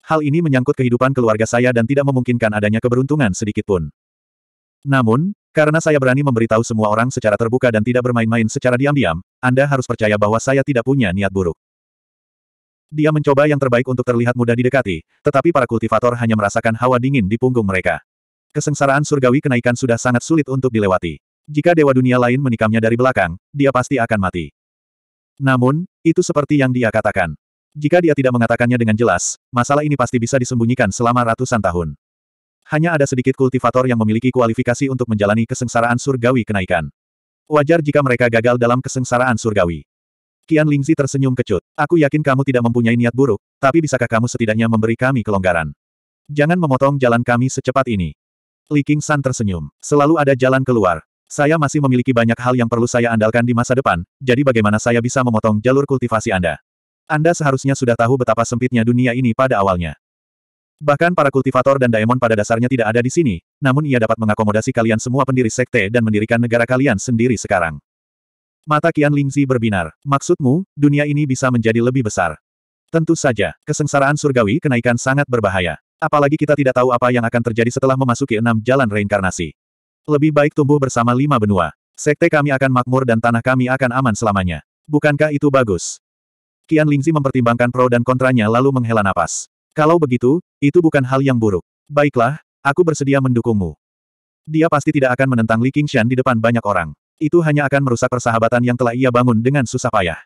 Hal ini menyangkut kehidupan keluarga saya dan tidak memungkinkan adanya keberuntungan sedikitpun. Namun, karena saya berani memberitahu semua orang secara terbuka dan tidak bermain-main secara diam-diam, Anda harus percaya bahwa saya tidak punya niat buruk. Dia mencoba yang terbaik untuk terlihat mudah didekati, tetapi para kultivator hanya merasakan hawa dingin di punggung mereka. Kesengsaraan surgawi kenaikan sudah sangat sulit untuk dilewati. Jika dewa dunia lain menikamnya dari belakang, dia pasti akan mati. Namun, itu seperti yang dia katakan. Jika dia tidak mengatakannya dengan jelas, masalah ini pasti bisa disembunyikan selama ratusan tahun hanya ada sedikit kultivator yang memiliki kualifikasi untuk menjalani kesengsaraan surgawi kenaikan. Wajar jika mereka gagal dalam kesengsaraan surgawi. Qian Lingzi tersenyum kecut. Aku yakin kamu tidak mempunyai niat buruk, tapi bisakah kamu setidaknya memberi kami kelonggaran? Jangan memotong jalan kami secepat ini. Li King San tersenyum. Selalu ada jalan keluar. Saya masih memiliki banyak hal yang perlu saya andalkan di masa depan, jadi bagaimana saya bisa memotong jalur kultivasi Anda? Anda seharusnya sudah tahu betapa sempitnya dunia ini pada awalnya. Bahkan para kultivator dan daemon pada dasarnya tidak ada di sini, namun ia dapat mengakomodasi kalian semua pendiri sekte dan mendirikan negara kalian sendiri sekarang. Mata Kian Lingzi berbinar. Maksudmu, dunia ini bisa menjadi lebih besar? Tentu saja, kesengsaraan surgawi kenaikan sangat berbahaya. Apalagi kita tidak tahu apa yang akan terjadi setelah memasuki enam jalan reinkarnasi. Lebih baik tumbuh bersama lima benua. Sekte kami akan makmur dan tanah kami akan aman selamanya. Bukankah itu bagus? Kian Lingzi mempertimbangkan pro dan kontranya lalu menghela napas. Kalau begitu, itu bukan hal yang buruk. Baiklah, aku bersedia mendukungmu. Dia pasti tidak akan menentang Li Qingshan di depan banyak orang. Itu hanya akan merusak persahabatan yang telah ia bangun dengan susah payah.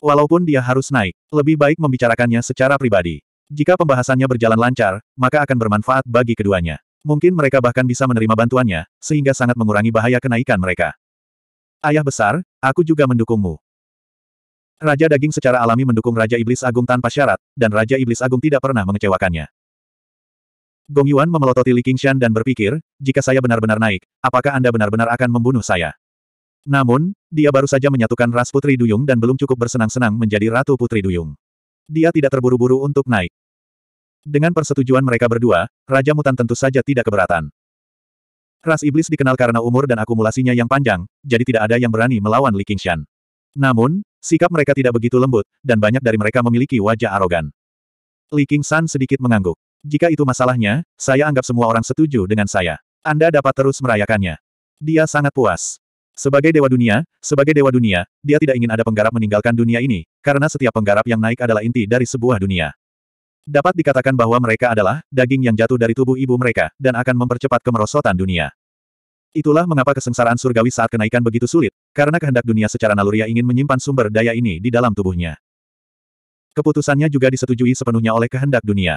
Walaupun dia harus naik, lebih baik membicarakannya secara pribadi. Jika pembahasannya berjalan lancar, maka akan bermanfaat bagi keduanya. Mungkin mereka bahkan bisa menerima bantuannya, sehingga sangat mengurangi bahaya kenaikan mereka. Ayah besar, aku juga mendukungmu. Raja Daging secara alami mendukung Raja Iblis Agung tanpa syarat, dan Raja Iblis Agung tidak pernah mengecewakannya. Gong Yuan memelototi Li Qingshan dan berpikir, jika saya benar-benar naik, apakah Anda benar-benar akan membunuh saya? Namun, dia baru saja menyatukan ras Putri Duyung dan belum cukup bersenang-senang menjadi Ratu Putri Duyung. Dia tidak terburu-buru untuk naik. Dengan persetujuan mereka berdua, Raja Mutan tentu saja tidak keberatan. Ras Iblis dikenal karena umur dan akumulasinya yang panjang, jadi tidak ada yang berani melawan Li Qingshan. Namun, Sikap mereka tidak begitu lembut, dan banyak dari mereka memiliki wajah arogan. Li King San sedikit mengangguk. Jika itu masalahnya, saya anggap semua orang setuju dengan saya. Anda dapat terus merayakannya. Dia sangat puas. Sebagai dewa dunia, sebagai dewa dunia, dia tidak ingin ada penggarap meninggalkan dunia ini, karena setiap penggarap yang naik adalah inti dari sebuah dunia. Dapat dikatakan bahwa mereka adalah daging yang jatuh dari tubuh ibu mereka, dan akan mempercepat kemerosotan dunia. Itulah mengapa kesengsaraan surgawi saat kenaikan begitu sulit, karena kehendak dunia secara naluria ingin menyimpan sumber daya ini di dalam tubuhnya. Keputusannya juga disetujui sepenuhnya oleh kehendak dunia.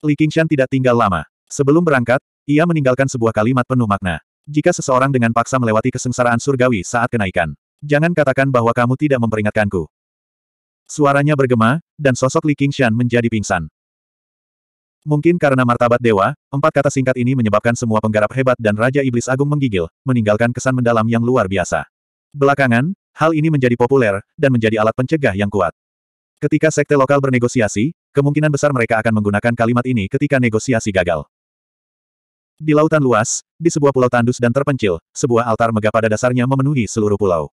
Li Qingshan tidak tinggal lama. Sebelum berangkat, ia meninggalkan sebuah kalimat penuh makna. Jika seseorang dengan paksa melewati kesengsaraan surgawi saat kenaikan, jangan katakan bahwa kamu tidak memperingatkanku. Suaranya bergema, dan sosok Li Qingshan menjadi pingsan. Mungkin karena martabat dewa, empat kata singkat ini menyebabkan semua penggarap hebat dan Raja Iblis Agung menggigil, meninggalkan kesan mendalam yang luar biasa. Belakangan, hal ini menjadi populer, dan menjadi alat pencegah yang kuat. Ketika sekte lokal bernegosiasi, kemungkinan besar mereka akan menggunakan kalimat ini ketika negosiasi gagal. Di lautan luas, di sebuah pulau tandus dan terpencil, sebuah altar megah pada dasarnya memenuhi seluruh pulau.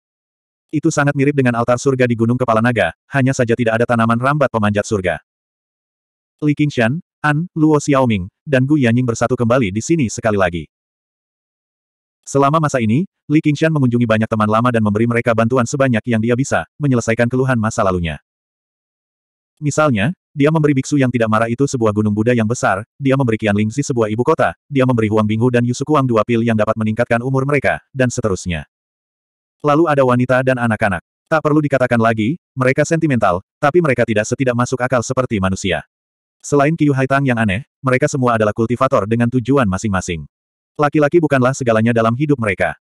Itu sangat mirip dengan altar surga di Gunung Kepala Naga, hanya saja tidak ada tanaman rambat pemanjat surga. Li Qingshan, An, Luo Xiaoming, dan Gu Yanying bersatu kembali di sini sekali lagi. Selama masa ini, Li Qingshan mengunjungi banyak teman lama dan memberi mereka bantuan sebanyak yang dia bisa, menyelesaikan keluhan masa lalunya. Misalnya, dia memberi biksu yang tidak marah itu sebuah gunung Buddha yang besar, dia memberi Qian Lingzi sebuah ibu kota, dia memberi Huang Binghu dan Yusu dua pil yang dapat meningkatkan umur mereka, dan seterusnya. Lalu ada wanita dan anak-anak. Tak perlu dikatakan lagi, mereka sentimental, tapi mereka tidak setidak masuk akal seperti manusia. Selain Qiu Haitang yang aneh, mereka semua adalah kultivator dengan tujuan masing-masing. Laki-laki bukanlah segalanya dalam hidup mereka.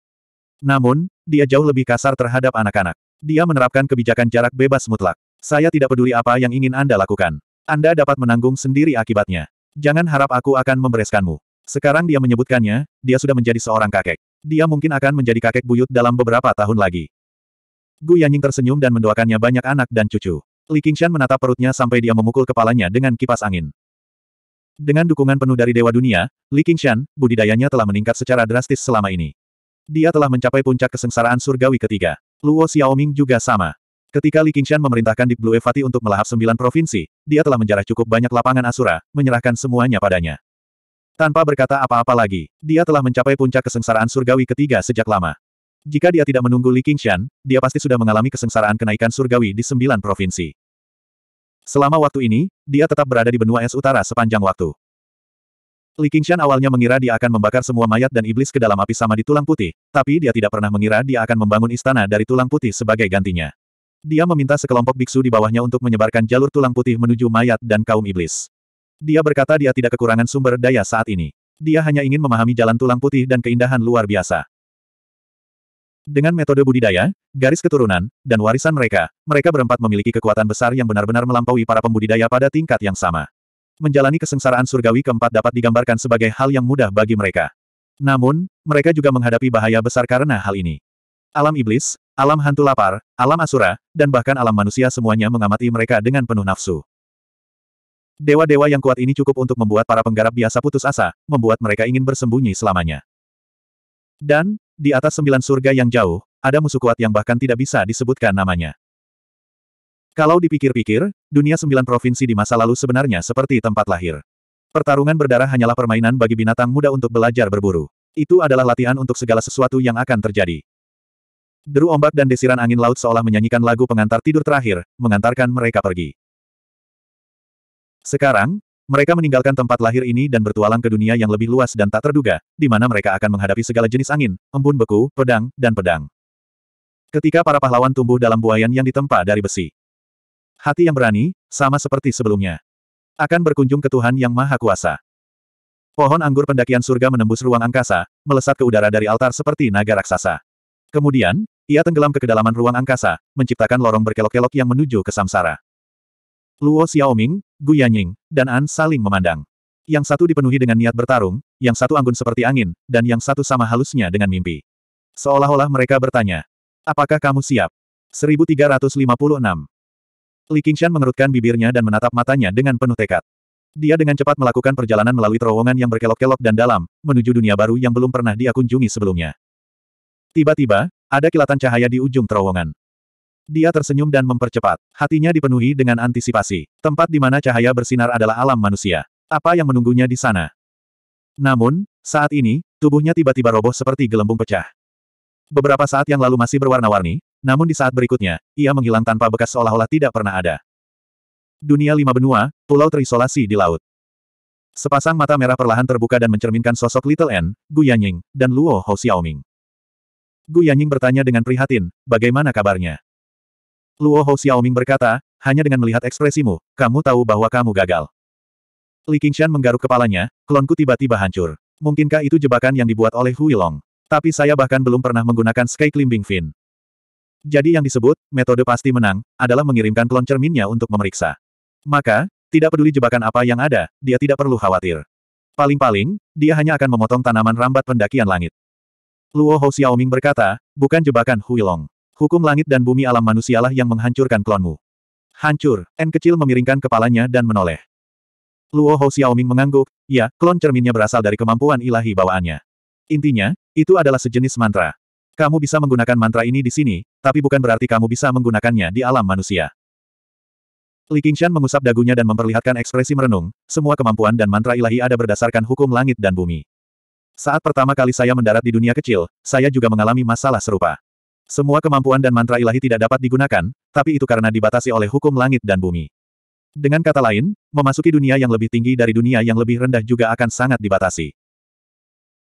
Namun, dia jauh lebih kasar terhadap anak-anak. Dia menerapkan kebijakan jarak bebas mutlak. Saya tidak peduli apa yang ingin Anda lakukan. Anda dapat menanggung sendiri akibatnya. Jangan harap aku akan membereskanmu. Sekarang dia menyebutkannya, dia sudah menjadi seorang kakek. Dia mungkin akan menjadi kakek buyut dalam beberapa tahun lagi. Gu Yanying tersenyum dan mendoakannya banyak anak dan cucu. Li Qingshan menatap perutnya sampai dia memukul kepalanya dengan kipas angin. Dengan dukungan penuh dari Dewa Dunia, Li Qingshan, budidayanya telah meningkat secara drastis selama ini. Dia telah mencapai puncak kesengsaraan surgawi ketiga. Luo Xiaoming juga sama. Ketika Li Qingshan memerintahkan Deep Blue Evati untuk melahap sembilan provinsi, dia telah menjarah cukup banyak lapangan asura, menyerahkan semuanya padanya. Tanpa berkata apa-apa lagi, dia telah mencapai puncak kesengsaraan surgawi ketiga sejak lama. Jika dia tidak menunggu Li Qingshan, dia pasti sudah mengalami kesengsaraan kenaikan surgawi di sembilan provinsi. Selama waktu ini, dia tetap berada di benua es utara sepanjang waktu. Li Qingshan awalnya mengira dia akan membakar semua mayat dan iblis ke dalam api sama di tulang putih, tapi dia tidak pernah mengira dia akan membangun istana dari tulang putih sebagai gantinya. Dia meminta sekelompok biksu di bawahnya untuk menyebarkan jalur tulang putih menuju mayat dan kaum iblis. Dia berkata dia tidak kekurangan sumber daya saat ini. Dia hanya ingin memahami jalan tulang putih dan keindahan luar biasa. Dengan metode budidaya, garis keturunan, dan warisan mereka, mereka berempat memiliki kekuatan besar yang benar-benar melampaui para pembudidaya pada tingkat yang sama. Menjalani kesengsaraan surgawi keempat dapat digambarkan sebagai hal yang mudah bagi mereka. Namun, mereka juga menghadapi bahaya besar karena hal ini. Alam iblis, alam hantu lapar, alam asura, dan bahkan alam manusia semuanya mengamati mereka dengan penuh nafsu. Dewa-dewa yang kuat ini cukup untuk membuat para penggarap biasa putus asa, membuat mereka ingin bersembunyi selamanya. Dan, di atas sembilan surga yang jauh, ada musuh kuat yang bahkan tidak bisa disebutkan namanya. Kalau dipikir-pikir, dunia sembilan provinsi di masa lalu sebenarnya seperti tempat lahir. Pertarungan berdarah hanyalah permainan bagi binatang muda untuk belajar berburu. Itu adalah latihan untuk segala sesuatu yang akan terjadi. Deru ombak dan desiran angin laut seolah menyanyikan lagu pengantar tidur terakhir, mengantarkan mereka pergi. Sekarang, mereka meninggalkan tempat lahir ini dan bertualang ke dunia yang lebih luas dan tak terduga, di mana mereka akan menghadapi segala jenis angin, embun beku, pedang, dan pedang. Ketika para pahlawan tumbuh dalam buayan yang ditempa dari besi. Hati yang berani, sama seperti sebelumnya. Akan berkunjung ke Tuhan Yang Maha Kuasa. Pohon anggur pendakian surga menembus ruang angkasa, melesat ke udara dari altar seperti naga raksasa. Kemudian, ia tenggelam ke kedalaman ruang angkasa, menciptakan lorong berkelok-kelok yang menuju ke samsara. Luo Xiaoming, Gu Yanying, dan An saling memandang. Yang satu dipenuhi dengan niat bertarung, yang satu anggun seperti angin, dan yang satu sama halusnya dengan mimpi. Seolah-olah mereka bertanya, apakah kamu siap? 1356. Li Qingshan mengerutkan bibirnya dan menatap matanya dengan penuh tekad. Dia dengan cepat melakukan perjalanan melalui terowongan yang berkelok-kelok dan dalam, menuju dunia baru yang belum pernah dia kunjungi sebelumnya. Tiba-tiba, ada kilatan cahaya di ujung terowongan. Dia tersenyum dan mempercepat. Hatinya dipenuhi dengan antisipasi. Tempat di mana cahaya bersinar adalah alam manusia. Apa yang menunggunya di sana? Namun, saat ini, tubuhnya tiba-tiba roboh seperti gelembung pecah. Beberapa saat yang lalu masih berwarna-warni, namun di saat berikutnya, ia menghilang tanpa bekas seolah-olah tidak pernah ada. Dunia lima benua, pulau terisolasi di laut. Sepasang mata merah perlahan terbuka dan mencerminkan sosok Little N, Gu Yanying, dan Luo Hou Xiaoming. Gu Yanying bertanya dengan prihatin, bagaimana kabarnya? Luo Hou Xiaoming berkata, hanya dengan melihat ekspresimu, kamu tahu bahwa kamu gagal. Li Qingshan menggaruk kepalanya, klonku tiba-tiba hancur. Mungkinkah itu jebakan yang dibuat oleh Hui Long? Tapi saya bahkan belum pernah menggunakan Sky Climbing Fin. Jadi yang disebut, metode pasti menang, adalah mengirimkan klon cerminnya untuk memeriksa. Maka, tidak peduli jebakan apa yang ada, dia tidak perlu khawatir. Paling-paling, dia hanya akan memotong tanaman rambat pendakian langit. Luo Hou Xiaoming berkata, bukan jebakan Hui Long. Hukum langit dan bumi alam manusialah yang menghancurkan klonmu. Hancur, N kecil memiringkan kepalanya dan menoleh. Luo Hou Xiaoming mengangguk, ya, klon cerminnya berasal dari kemampuan ilahi bawaannya. Intinya, itu adalah sejenis mantra. Kamu bisa menggunakan mantra ini di sini, tapi bukan berarti kamu bisa menggunakannya di alam manusia. Li Qingshan mengusap dagunya dan memperlihatkan ekspresi merenung, semua kemampuan dan mantra ilahi ada berdasarkan hukum langit dan bumi. Saat pertama kali saya mendarat di dunia kecil, saya juga mengalami masalah serupa. Semua kemampuan dan mantra ilahi tidak dapat digunakan, tapi itu karena dibatasi oleh hukum langit dan bumi. Dengan kata lain, memasuki dunia yang lebih tinggi dari dunia yang lebih rendah juga akan sangat dibatasi.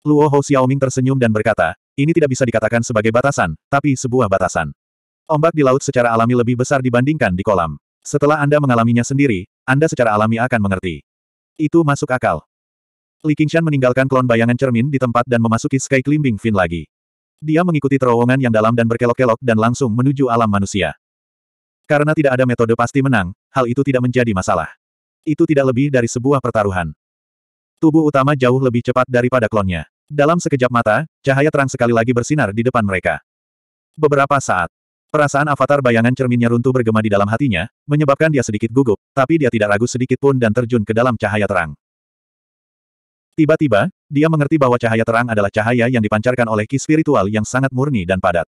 Luo Hou Xiaoming tersenyum dan berkata, ini tidak bisa dikatakan sebagai batasan, tapi sebuah batasan. Ombak di laut secara alami lebih besar dibandingkan di kolam. Setelah Anda mengalaminya sendiri, Anda secara alami akan mengerti. Itu masuk akal. Li Qingshan meninggalkan klon bayangan cermin di tempat dan memasuki Sky Climbing Fin lagi. Dia mengikuti terowongan yang dalam dan berkelok-kelok dan langsung menuju alam manusia. Karena tidak ada metode pasti menang, hal itu tidak menjadi masalah. Itu tidak lebih dari sebuah pertaruhan. Tubuh utama jauh lebih cepat daripada klonnya. Dalam sekejap mata, cahaya terang sekali lagi bersinar di depan mereka. Beberapa saat, perasaan avatar bayangan cerminnya runtuh bergema di dalam hatinya, menyebabkan dia sedikit gugup, tapi dia tidak ragu sedikit pun dan terjun ke dalam cahaya terang. Tiba-tiba, dia mengerti bahwa cahaya terang adalah cahaya yang dipancarkan oleh ki spiritual yang sangat murni dan padat.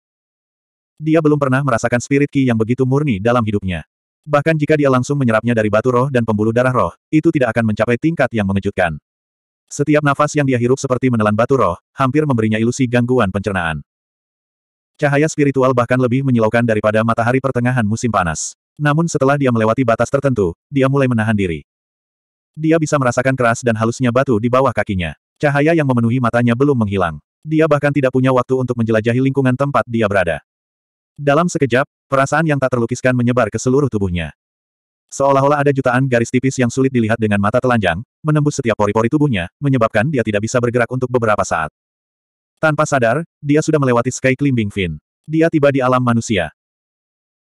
Dia belum pernah merasakan spirit ki yang begitu murni dalam hidupnya. Bahkan jika dia langsung menyerapnya dari batu roh dan pembuluh darah roh, itu tidak akan mencapai tingkat yang mengejutkan. Setiap nafas yang dia hirup seperti menelan batu roh, hampir memberinya ilusi gangguan pencernaan. Cahaya spiritual bahkan lebih menyilaukan daripada matahari pertengahan musim panas. Namun setelah dia melewati batas tertentu, dia mulai menahan diri. Dia bisa merasakan keras dan halusnya batu di bawah kakinya. Cahaya yang memenuhi matanya belum menghilang. Dia bahkan tidak punya waktu untuk menjelajahi lingkungan tempat dia berada. Dalam sekejap, perasaan yang tak terlukiskan menyebar ke seluruh tubuhnya. Seolah-olah ada jutaan garis tipis yang sulit dilihat dengan mata telanjang, menembus setiap pori-pori tubuhnya, menyebabkan dia tidak bisa bergerak untuk beberapa saat. Tanpa sadar, dia sudah melewati Sky Climbing Fin. Dia tiba di alam manusia.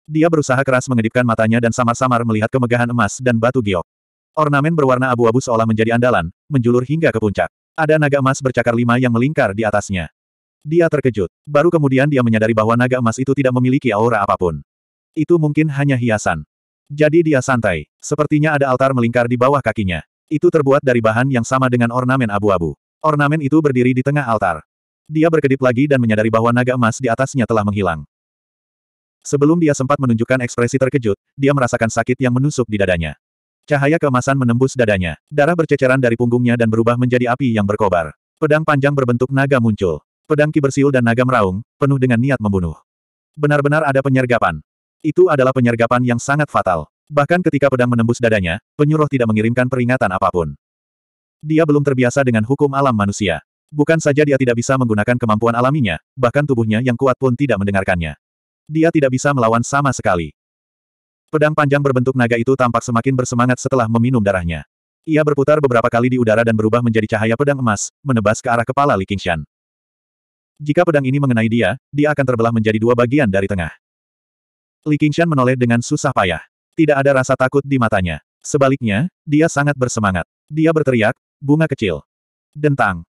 Dia berusaha keras mengedipkan matanya dan samar-samar melihat kemegahan emas dan batu giok. Ornamen berwarna abu-abu seolah menjadi andalan, menjulur hingga ke puncak. Ada naga emas bercakar lima yang melingkar di atasnya. Dia terkejut. Baru kemudian dia menyadari bahwa naga emas itu tidak memiliki aura apapun. Itu mungkin hanya hiasan. Jadi dia santai. Sepertinya ada altar melingkar di bawah kakinya. Itu terbuat dari bahan yang sama dengan ornamen abu-abu. Ornamen itu berdiri di tengah altar. Dia berkedip lagi dan menyadari bahwa naga emas di atasnya telah menghilang. Sebelum dia sempat menunjukkan ekspresi terkejut, dia merasakan sakit yang menusuk di dadanya. Cahaya kemasan menembus dadanya. Darah berceceran dari punggungnya dan berubah menjadi api yang berkobar. Pedang panjang berbentuk naga muncul. Pedang kibersiul dan naga meraung, penuh dengan niat membunuh. Benar-benar ada penyergapan. Itu adalah penyergapan yang sangat fatal. Bahkan ketika pedang menembus dadanya, penyuruh tidak mengirimkan peringatan apapun. Dia belum terbiasa dengan hukum alam manusia. Bukan saja dia tidak bisa menggunakan kemampuan alaminya, bahkan tubuhnya yang kuat pun tidak mendengarkannya. Dia tidak bisa melawan sama sekali. Pedang panjang berbentuk naga itu tampak semakin bersemangat setelah meminum darahnya. Ia berputar beberapa kali di udara dan berubah menjadi cahaya pedang emas, menebas ke arah kepala Li Qingshan. Jika pedang ini mengenai dia, dia akan terbelah menjadi dua bagian dari tengah. Li Qingshan menoleh dengan susah payah. Tidak ada rasa takut di matanya. Sebaliknya, dia sangat bersemangat. Dia berteriak, bunga kecil. Dentang.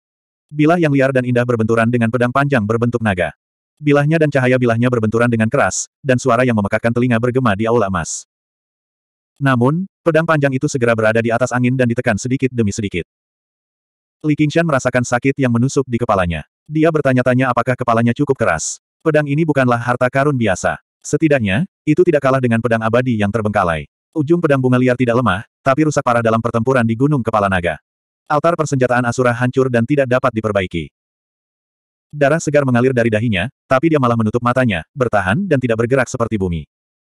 Bilah yang liar dan indah berbenturan dengan pedang panjang berbentuk naga. Bilahnya dan cahaya bilahnya berbenturan dengan keras, dan suara yang memekakkan telinga bergema di aula emas. Namun, pedang panjang itu segera berada di atas angin dan ditekan sedikit demi sedikit. Li Qingshan merasakan sakit yang menusuk di kepalanya. Dia bertanya-tanya apakah kepalanya cukup keras. Pedang ini bukanlah harta karun biasa. Setidaknya, itu tidak kalah dengan pedang abadi yang terbengkalai. Ujung pedang bunga liar tidak lemah, tapi rusak parah dalam pertempuran di Gunung Kepala Naga. Altar persenjataan Asura hancur dan tidak dapat diperbaiki. Darah segar mengalir dari dahinya, tapi dia malah menutup matanya, bertahan dan tidak bergerak seperti bumi.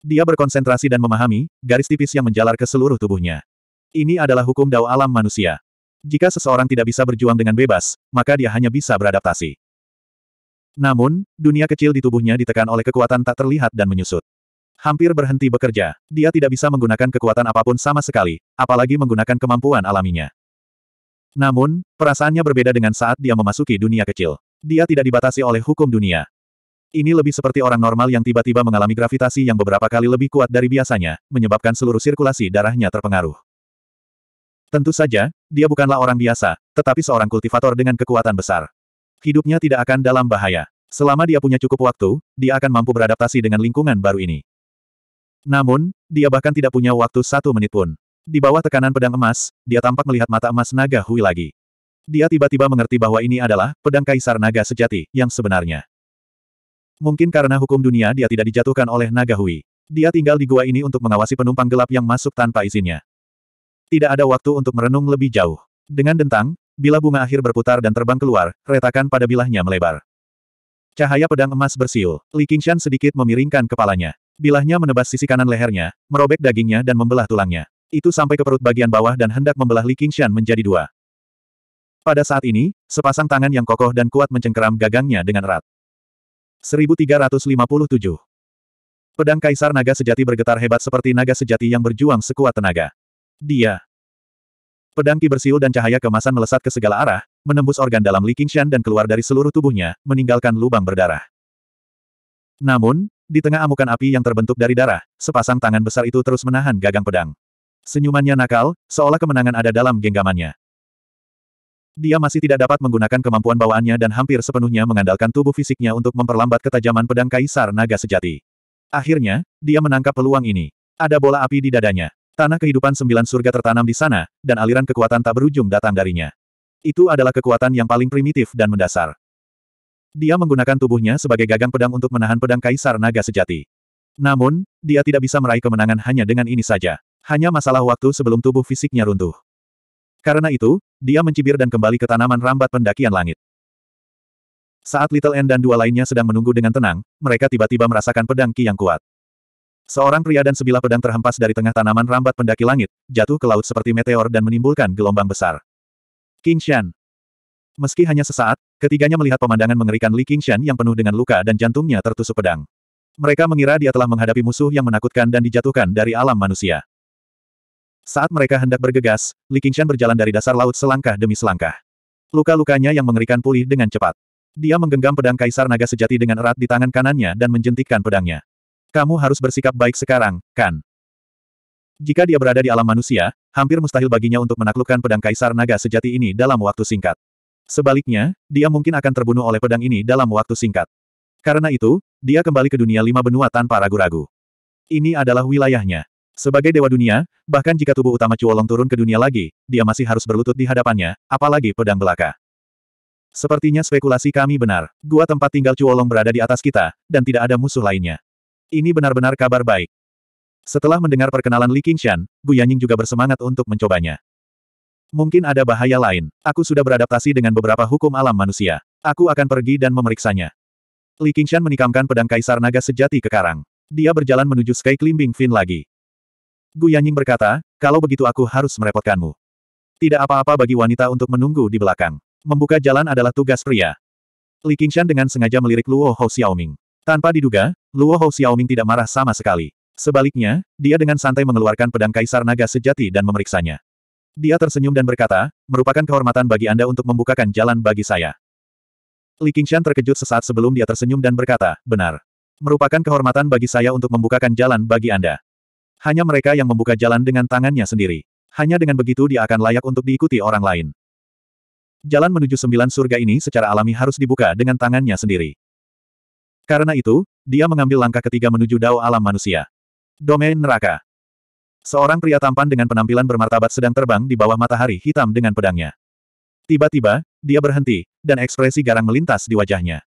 Dia berkonsentrasi dan memahami, garis tipis yang menjalar ke seluruh tubuhnya. Ini adalah hukum dao alam manusia. Jika seseorang tidak bisa berjuang dengan bebas, maka dia hanya bisa beradaptasi. Namun, dunia kecil di tubuhnya ditekan oleh kekuatan tak terlihat dan menyusut. Hampir berhenti bekerja, dia tidak bisa menggunakan kekuatan apapun sama sekali, apalagi menggunakan kemampuan alaminya. Namun, perasaannya berbeda dengan saat dia memasuki dunia kecil. Dia tidak dibatasi oleh hukum dunia. Ini lebih seperti orang normal yang tiba-tiba mengalami gravitasi yang beberapa kali lebih kuat dari biasanya, menyebabkan seluruh sirkulasi darahnya terpengaruh. Tentu saja, dia bukanlah orang biasa, tetapi seorang kultivator dengan kekuatan besar. Hidupnya tidak akan dalam bahaya. Selama dia punya cukup waktu, dia akan mampu beradaptasi dengan lingkungan baru ini. Namun, dia bahkan tidak punya waktu satu menit pun. Di bawah tekanan pedang emas, dia tampak melihat mata emas naga Hui lagi. Dia tiba-tiba mengerti bahwa ini adalah pedang kaisar naga sejati yang sebenarnya. Mungkin karena hukum dunia dia tidak dijatuhkan oleh naga Hui. Dia tinggal di gua ini untuk mengawasi penumpang gelap yang masuk tanpa izinnya. Tidak ada waktu untuk merenung lebih jauh. Dengan dentang, bila bunga akhir berputar dan terbang keluar, retakan pada bilahnya melebar. Cahaya pedang emas bersiul. Li Qingshan sedikit memiringkan kepalanya. Bilahnya menebas sisi kanan lehernya, merobek dagingnya dan membelah tulangnya. Itu sampai ke perut bagian bawah dan hendak membelah Li Qingshan menjadi dua. Pada saat ini, sepasang tangan yang kokoh dan kuat mencengkeram gagangnya dengan erat. 1357 Pedang Kaisar Naga Sejati bergetar hebat seperti naga sejati yang berjuang sekuat tenaga. Dia. Pedang Ki bersiul dan cahaya kemasan melesat ke segala arah, menembus organ dalam Li Qingshan dan keluar dari seluruh tubuhnya, meninggalkan lubang berdarah. Namun, di tengah amukan api yang terbentuk dari darah, sepasang tangan besar itu terus menahan gagang pedang. Senyumannya nakal, seolah kemenangan ada dalam genggamannya. Dia masih tidak dapat menggunakan kemampuan bawaannya dan hampir sepenuhnya mengandalkan tubuh fisiknya untuk memperlambat ketajaman pedang Kaisar Naga Sejati. Akhirnya, dia menangkap peluang ini. Ada bola api di dadanya. Tanah kehidupan sembilan surga tertanam di sana, dan aliran kekuatan tak berujung datang darinya. Itu adalah kekuatan yang paling primitif dan mendasar. Dia menggunakan tubuhnya sebagai gagang pedang untuk menahan pedang Kaisar Naga Sejati. Namun, dia tidak bisa meraih kemenangan hanya dengan ini saja. Hanya masalah waktu sebelum tubuh fisiknya runtuh. Karena itu, dia mencibir dan kembali ke tanaman rambat pendakian langit. Saat Little End dan dua lainnya sedang menunggu dengan tenang, mereka tiba-tiba merasakan pedang Ki yang kuat. Seorang pria dan sebilah pedang terhempas dari tengah tanaman rambat pendaki langit, jatuh ke laut seperti meteor dan menimbulkan gelombang besar. King Shan. Meski hanya sesaat, ketiganya melihat pemandangan mengerikan Li King Shan yang penuh dengan luka dan jantungnya tertusuk pedang. Mereka mengira dia telah menghadapi musuh yang menakutkan dan dijatuhkan dari alam manusia. Saat mereka hendak bergegas, Li Qingshan berjalan dari dasar laut selangkah demi selangkah. Luka-lukanya yang mengerikan pulih dengan cepat. Dia menggenggam pedang Kaisar Naga Sejati dengan erat di tangan kanannya dan menjentikkan pedangnya. Kamu harus bersikap baik sekarang, kan? Jika dia berada di alam manusia, hampir mustahil baginya untuk menaklukkan pedang Kaisar Naga Sejati ini dalam waktu singkat. Sebaliknya, dia mungkin akan terbunuh oleh pedang ini dalam waktu singkat. Karena itu, dia kembali ke dunia lima benua tanpa ragu-ragu. Ini adalah wilayahnya. Sebagai dewa dunia, bahkan jika tubuh utama Cuolong turun ke dunia lagi, dia masih harus berlutut di hadapannya, apalagi pedang belaka. Sepertinya spekulasi kami benar. Gua tempat tinggal Cuolong berada di atas kita, dan tidak ada musuh lainnya. Ini benar-benar kabar baik. Setelah mendengar perkenalan Li Qingshan, Gu Yanying juga bersemangat untuk mencobanya. Mungkin ada bahaya lain. Aku sudah beradaptasi dengan beberapa hukum alam manusia. Aku akan pergi dan memeriksanya. Li Qingshan menikamkan pedang kaisar naga sejati ke karang. Dia berjalan menuju Sky Climbing Fin lagi. Gu Yanying berkata, kalau begitu aku harus merepotkanmu. Tidak apa-apa bagi wanita untuk menunggu di belakang. Membuka jalan adalah tugas pria. Li Qingshan dengan sengaja melirik Luo Hou Xiaoming. Tanpa diduga, Luo Hou Xiaoming tidak marah sama sekali. Sebaliknya, dia dengan santai mengeluarkan pedang kaisar naga sejati dan memeriksanya. Dia tersenyum dan berkata, merupakan kehormatan bagi Anda untuk membukakan jalan bagi saya. Li Qingshan terkejut sesaat sebelum dia tersenyum dan berkata, benar. Merupakan kehormatan bagi saya untuk membukakan jalan bagi Anda. Hanya mereka yang membuka jalan dengan tangannya sendiri. Hanya dengan begitu dia akan layak untuk diikuti orang lain. Jalan menuju sembilan surga ini secara alami harus dibuka dengan tangannya sendiri. Karena itu, dia mengambil langkah ketiga menuju dao alam manusia. Domain neraka. Seorang pria tampan dengan penampilan bermartabat sedang terbang di bawah matahari hitam dengan pedangnya. Tiba-tiba, dia berhenti, dan ekspresi garang melintas di wajahnya.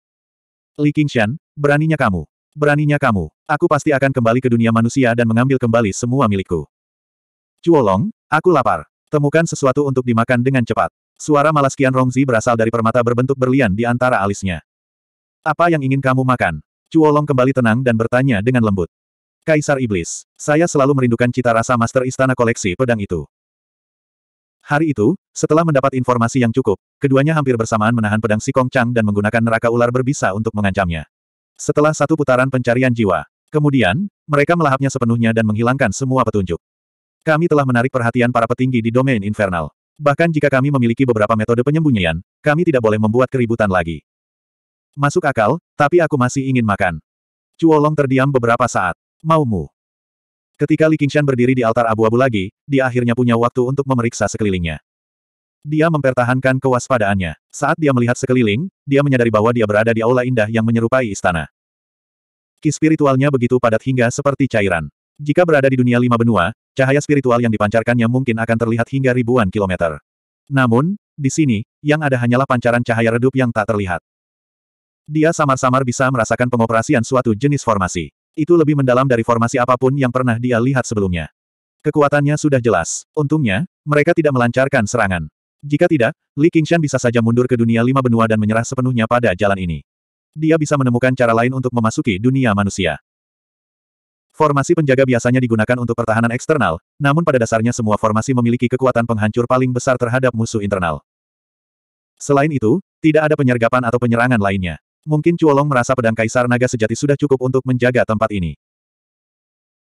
Li Qingshan, beraninya kamu. Beraninya kamu. Aku pasti akan kembali ke dunia manusia dan mengambil kembali semua milikku. Cuolong, aku lapar. Temukan sesuatu untuk dimakan dengan cepat. Suara malas kian Rongzi berasal dari permata berbentuk berlian di antara alisnya. Apa yang ingin kamu makan? Cuolong kembali tenang dan bertanya dengan lembut. Kaisar Iblis, saya selalu merindukan cita rasa master istana koleksi pedang itu. Hari itu, setelah mendapat informasi yang cukup, keduanya hampir bersamaan menahan pedang si Kong Chang dan menggunakan neraka ular berbisa untuk mengancamnya. Setelah satu putaran pencarian jiwa, Kemudian, mereka melahapnya sepenuhnya dan menghilangkan semua petunjuk. Kami telah menarik perhatian para petinggi di domain infernal. Bahkan jika kami memiliki beberapa metode penyembunyian, kami tidak boleh membuat keributan lagi. Masuk akal, tapi aku masih ingin makan. Cuolong terdiam beberapa saat. Maumu. Ketika Li Qingshan berdiri di altar abu-abu lagi, dia akhirnya punya waktu untuk memeriksa sekelilingnya. Dia mempertahankan kewaspadaannya. Saat dia melihat sekeliling, dia menyadari bahwa dia berada di aula indah yang menyerupai istana. Ki spiritualnya begitu padat hingga seperti cairan. Jika berada di dunia lima benua, cahaya spiritual yang dipancarkannya mungkin akan terlihat hingga ribuan kilometer. Namun, di sini, yang ada hanyalah pancaran cahaya redup yang tak terlihat. Dia samar-samar bisa merasakan pengoperasian suatu jenis formasi. Itu lebih mendalam dari formasi apapun yang pernah dia lihat sebelumnya. Kekuatannya sudah jelas. Untungnya, mereka tidak melancarkan serangan. Jika tidak, Li Qingshan bisa saja mundur ke dunia lima benua dan menyerah sepenuhnya pada jalan ini. Dia bisa menemukan cara lain untuk memasuki dunia manusia. Formasi penjaga biasanya digunakan untuk pertahanan eksternal, namun pada dasarnya semua formasi memiliki kekuatan penghancur paling besar terhadap musuh internal. Selain itu, tidak ada penyergapan atau penyerangan lainnya. Mungkin Cuolong merasa pedang Kaisar Naga sejati sudah cukup untuk menjaga tempat ini.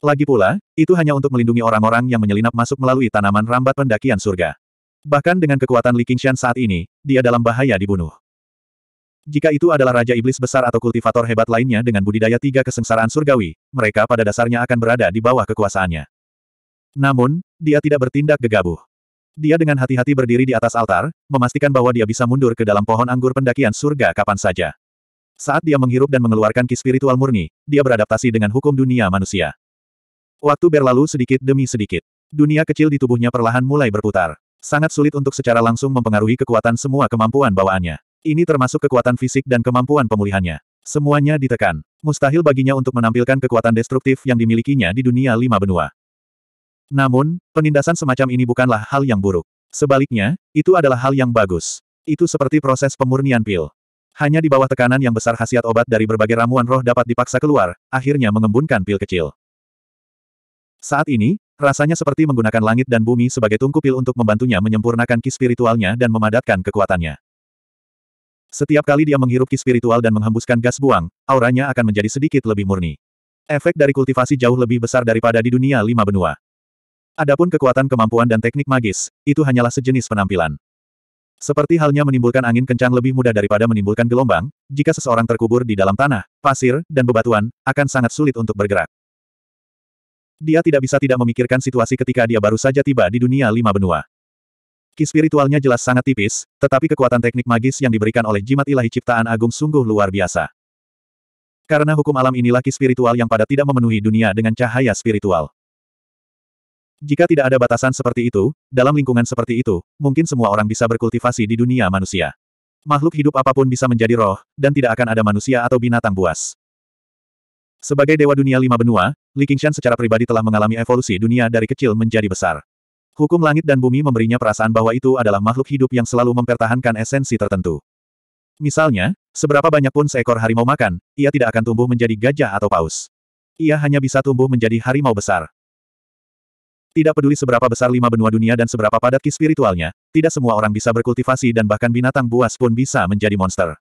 Lagi pula, itu hanya untuk melindungi orang-orang yang menyelinap masuk melalui tanaman rambat pendakian surga. Bahkan dengan kekuatan Li Qingshan saat ini, dia dalam bahaya dibunuh. Jika itu adalah Raja Iblis Besar atau kultivator hebat lainnya dengan budidaya tiga kesengsaraan surgawi, mereka pada dasarnya akan berada di bawah kekuasaannya. Namun, dia tidak bertindak gegabah. Dia dengan hati-hati berdiri di atas altar, memastikan bahwa dia bisa mundur ke dalam pohon anggur pendakian surga kapan saja. Saat dia menghirup dan mengeluarkan ki spiritual murni, dia beradaptasi dengan hukum dunia manusia. Waktu berlalu sedikit demi sedikit. Dunia kecil di tubuhnya perlahan mulai berputar. Sangat sulit untuk secara langsung mempengaruhi kekuatan semua kemampuan bawaannya. Ini termasuk kekuatan fisik dan kemampuan pemulihannya. Semuanya ditekan. Mustahil baginya untuk menampilkan kekuatan destruktif yang dimilikinya di dunia lima benua. Namun, penindasan semacam ini bukanlah hal yang buruk. Sebaliknya, itu adalah hal yang bagus. Itu seperti proses pemurnian pil. Hanya di bawah tekanan yang besar khasiat obat dari berbagai ramuan roh dapat dipaksa keluar, akhirnya mengembunkan pil kecil. Saat ini, rasanya seperti menggunakan langit dan bumi sebagai tungku pil untuk membantunya menyempurnakan ki spiritualnya dan memadatkan kekuatannya. Setiap kali dia menghirup ki spiritual dan menghembuskan gas buang, auranya akan menjadi sedikit lebih murni. Efek dari kultivasi jauh lebih besar daripada di dunia lima benua. Adapun kekuatan kemampuan dan teknik magis, itu hanyalah sejenis penampilan. Seperti halnya menimbulkan angin kencang lebih mudah daripada menimbulkan gelombang, jika seseorang terkubur di dalam tanah, pasir, dan bebatuan, akan sangat sulit untuk bergerak. Dia tidak bisa tidak memikirkan situasi ketika dia baru saja tiba di dunia lima benua. Ki spiritualnya jelas sangat tipis, tetapi kekuatan teknik magis yang diberikan oleh jimat ilahi ciptaan agung sungguh luar biasa. Karena hukum alam inilah ki spiritual yang pada tidak memenuhi dunia dengan cahaya spiritual. Jika tidak ada batasan seperti itu, dalam lingkungan seperti itu, mungkin semua orang bisa berkultivasi di dunia manusia. Makhluk hidup apapun bisa menjadi roh, dan tidak akan ada manusia atau binatang buas. Sebagai dewa dunia lima benua, Li Qingshan secara pribadi telah mengalami evolusi dunia dari kecil menjadi besar. Hukum langit dan bumi memberinya perasaan bahwa itu adalah makhluk hidup yang selalu mempertahankan esensi tertentu. Misalnya, seberapa banyak pun seekor harimau makan, ia tidak akan tumbuh menjadi gajah atau paus. Ia hanya bisa tumbuh menjadi harimau besar. Tidak peduli seberapa besar lima benua dunia dan seberapa padat ki spiritualnya, tidak semua orang bisa berkultivasi dan bahkan binatang buas pun bisa menjadi monster.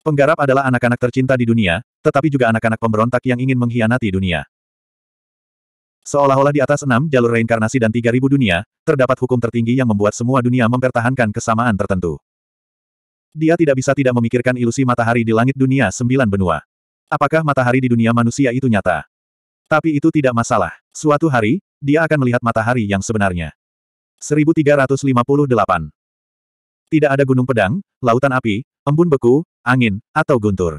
Penggarap adalah anak-anak tercinta di dunia, tetapi juga anak-anak pemberontak yang ingin mengkhianati dunia. Seolah-olah di atas enam jalur reinkarnasi dan tiga ribu dunia, terdapat hukum tertinggi yang membuat semua dunia mempertahankan kesamaan tertentu. Dia tidak bisa tidak memikirkan ilusi matahari di langit dunia sembilan benua. Apakah matahari di dunia manusia itu nyata? Tapi itu tidak masalah. Suatu hari, dia akan melihat matahari yang sebenarnya. 1358 Tidak ada gunung pedang, lautan api, embun beku, angin, atau guntur.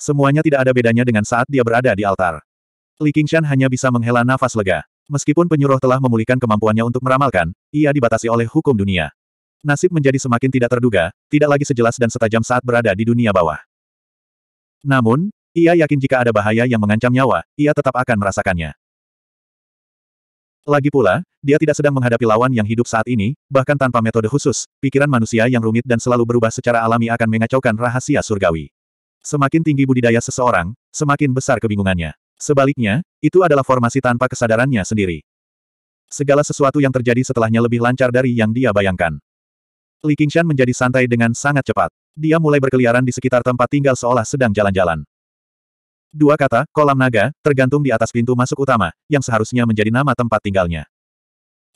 Semuanya tidak ada bedanya dengan saat dia berada di altar. Li Qingshan hanya bisa menghela nafas lega. Meskipun penyuruh telah memulihkan kemampuannya untuk meramalkan, ia dibatasi oleh hukum dunia. Nasib menjadi semakin tidak terduga, tidak lagi sejelas dan setajam saat berada di dunia bawah. Namun, ia yakin jika ada bahaya yang mengancam nyawa, ia tetap akan merasakannya. Lagi pula, dia tidak sedang menghadapi lawan yang hidup saat ini, bahkan tanpa metode khusus, pikiran manusia yang rumit dan selalu berubah secara alami akan mengacaukan rahasia surgawi. Semakin tinggi budidaya seseorang, semakin besar kebingungannya. Sebaliknya, itu adalah formasi tanpa kesadarannya sendiri. Segala sesuatu yang terjadi setelahnya lebih lancar dari yang dia bayangkan. Li Qingshan menjadi santai dengan sangat cepat. Dia mulai berkeliaran di sekitar tempat tinggal seolah sedang jalan-jalan. Dua kata, kolam naga, tergantung di atas pintu masuk utama, yang seharusnya menjadi nama tempat tinggalnya.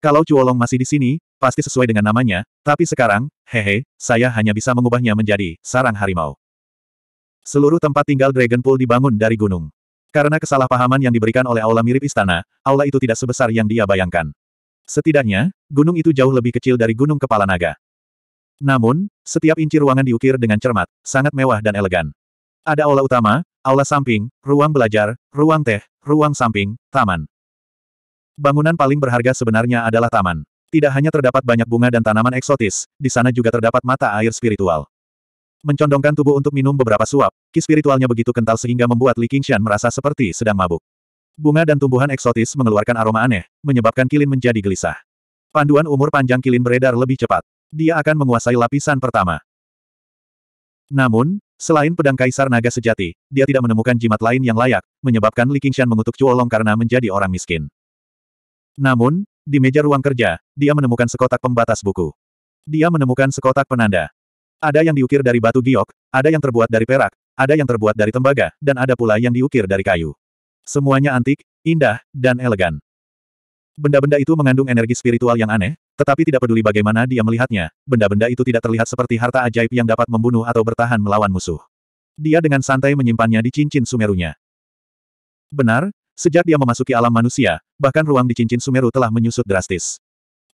Kalau Cuolong masih di sini, pasti sesuai dengan namanya, tapi sekarang, hehe, saya hanya bisa mengubahnya menjadi sarang harimau. Seluruh tempat tinggal Dragon Pool dibangun dari gunung. Karena kesalahpahaman yang diberikan oleh aula mirip istana, aula itu tidak sebesar yang dia bayangkan. Setidaknya, gunung itu jauh lebih kecil dari gunung kepala naga. Namun, setiap inci ruangan diukir dengan cermat, sangat mewah dan elegan. Ada aula utama, aula samping, ruang belajar, ruang teh, ruang samping, taman. Bangunan paling berharga sebenarnya adalah taman. Tidak hanya terdapat banyak bunga dan tanaman eksotis, di sana juga terdapat mata air spiritual mencondongkan tubuh untuk minum beberapa suap, ki spiritualnya begitu kental sehingga membuat Li Qingshan merasa seperti sedang mabuk. Bunga dan tumbuhan eksotis mengeluarkan aroma aneh, menyebabkan Kilin menjadi gelisah. Panduan umur panjang Kilin beredar lebih cepat. Dia akan menguasai lapisan pertama. Namun, selain pedang Kaisar Naga sejati, dia tidak menemukan jimat lain yang layak, menyebabkan Li Qingshan mengutuk Cuolong karena menjadi orang miskin. Namun, di meja ruang kerja, dia menemukan sekotak pembatas buku. Dia menemukan sekotak penanda. Ada yang diukir dari batu giok, ada yang terbuat dari perak, ada yang terbuat dari tembaga, dan ada pula yang diukir dari kayu. Semuanya antik, indah, dan elegan. Benda-benda itu mengandung energi spiritual yang aneh, tetapi tidak peduli bagaimana dia melihatnya, benda-benda itu tidak terlihat seperti harta ajaib yang dapat membunuh atau bertahan melawan musuh. Dia dengan santai menyimpannya di cincin sumerunya. Benar, sejak dia memasuki alam manusia, bahkan ruang di cincin sumeru telah menyusut drastis.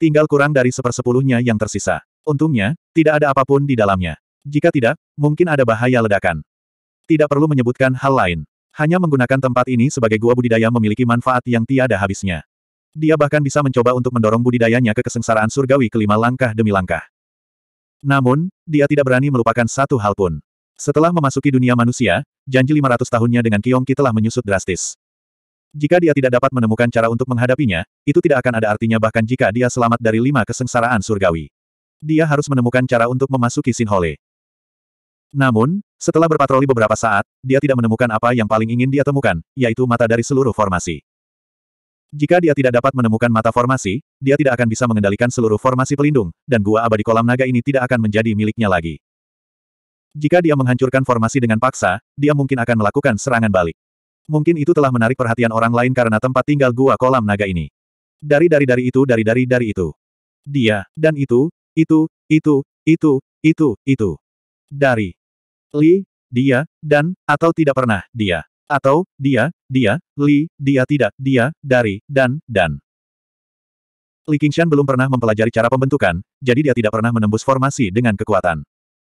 Tinggal kurang dari sepersepuluhnya yang tersisa. Untungnya, tidak ada apapun di dalamnya. Jika tidak, mungkin ada bahaya ledakan. Tidak perlu menyebutkan hal lain. Hanya menggunakan tempat ini sebagai gua budidaya memiliki manfaat yang tiada habisnya. Dia bahkan bisa mencoba untuk mendorong budidayanya ke kesengsaraan surgawi kelima langkah demi langkah. Namun, dia tidak berani melupakan satu hal pun. Setelah memasuki dunia manusia, janji 500 tahunnya dengan Kiongki telah menyusut drastis. Jika dia tidak dapat menemukan cara untuk menghadapinya, itu tidak akan ada artinya bahkan jika dia selamat dari lima kesengsaraan surgawi dia harus menemukan cara untuk memasuki Sinhole. Namun, setelah berpatroli beberapa saat, dia tidak menemukan apa yang paling ingin dia temukan, yaitu mata dari seluruh formasi. Jika dia tidak dapat menemukan mata formasi, dia tidak akan bisa mengendalikan seluruh formasi pelindung, dan gua abadi kolam naga ini tidak akan menjadi miliknya lagi. Jika dia menghancurkan formasi dengan paksa, dia mungkin akan melakukan serangan balik. Mungkin itu telah menarik perhatian orang lain karena tempat tinggal gua kolam naga ini. Dari-dari-dari itu dari-dari-dari itu. Dia, dan itu, itu, itu, itu, itu, itu. Dari Li, dia, dan, atau tidak pernah, dia. Atau, dia, dia, Li, dia tidak, dia, dari, dan, dan. Li Qingshan belum pernah mempelajari cara pembentukan, jadi dia tidak pernah menembus formasi dengan kekuatan.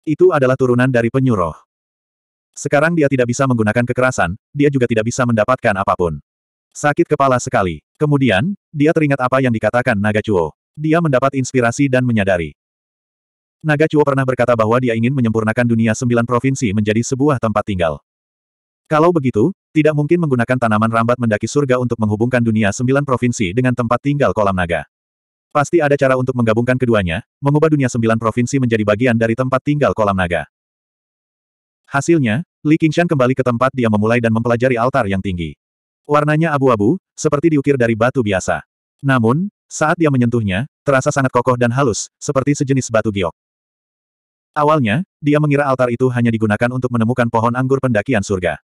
Itu adalah turunan dari penyuruh. Sekarang dia tidak bisa menggunakan kekerasan, dia juga tidak bisa mendapatkan apapun. Sakit kepala sekali. Kemudian, dia teringat apa yang dikatakan Naga Chuo dia mendapat inspirasi dan menyadari. Naga Chuo pernah berkata bahwa dia ingin menyempurnakan dunia sembilan provinsi menjadi sebuah tempat tinggal. Kalau begitu, tidak mungkin menggunakan tanaman rambat mendaki surga untuk menghubungkan dunia sembilan provinsi dengan tempat tinggal kolam naga. Pasti ada cara untuk menggabungkan keduanya, mengubah dunia sembilan provinsi menjadi bagian dari tempat tinggal kolam naga. Hasilnya, Li Qingshan kembali ke tempat dia memulai dan mempelajari altar yang tinggi. Warnanya abu-abu, seperti diukir dari batu biasa. Namun, saat dia menyentuhnya, terasa sangat kokoh dan halus, seperti sejenis batu giok. Awalnya, dia mengira altar itu hanya digunakan untuk menemukan pohon anggur pendakian surga.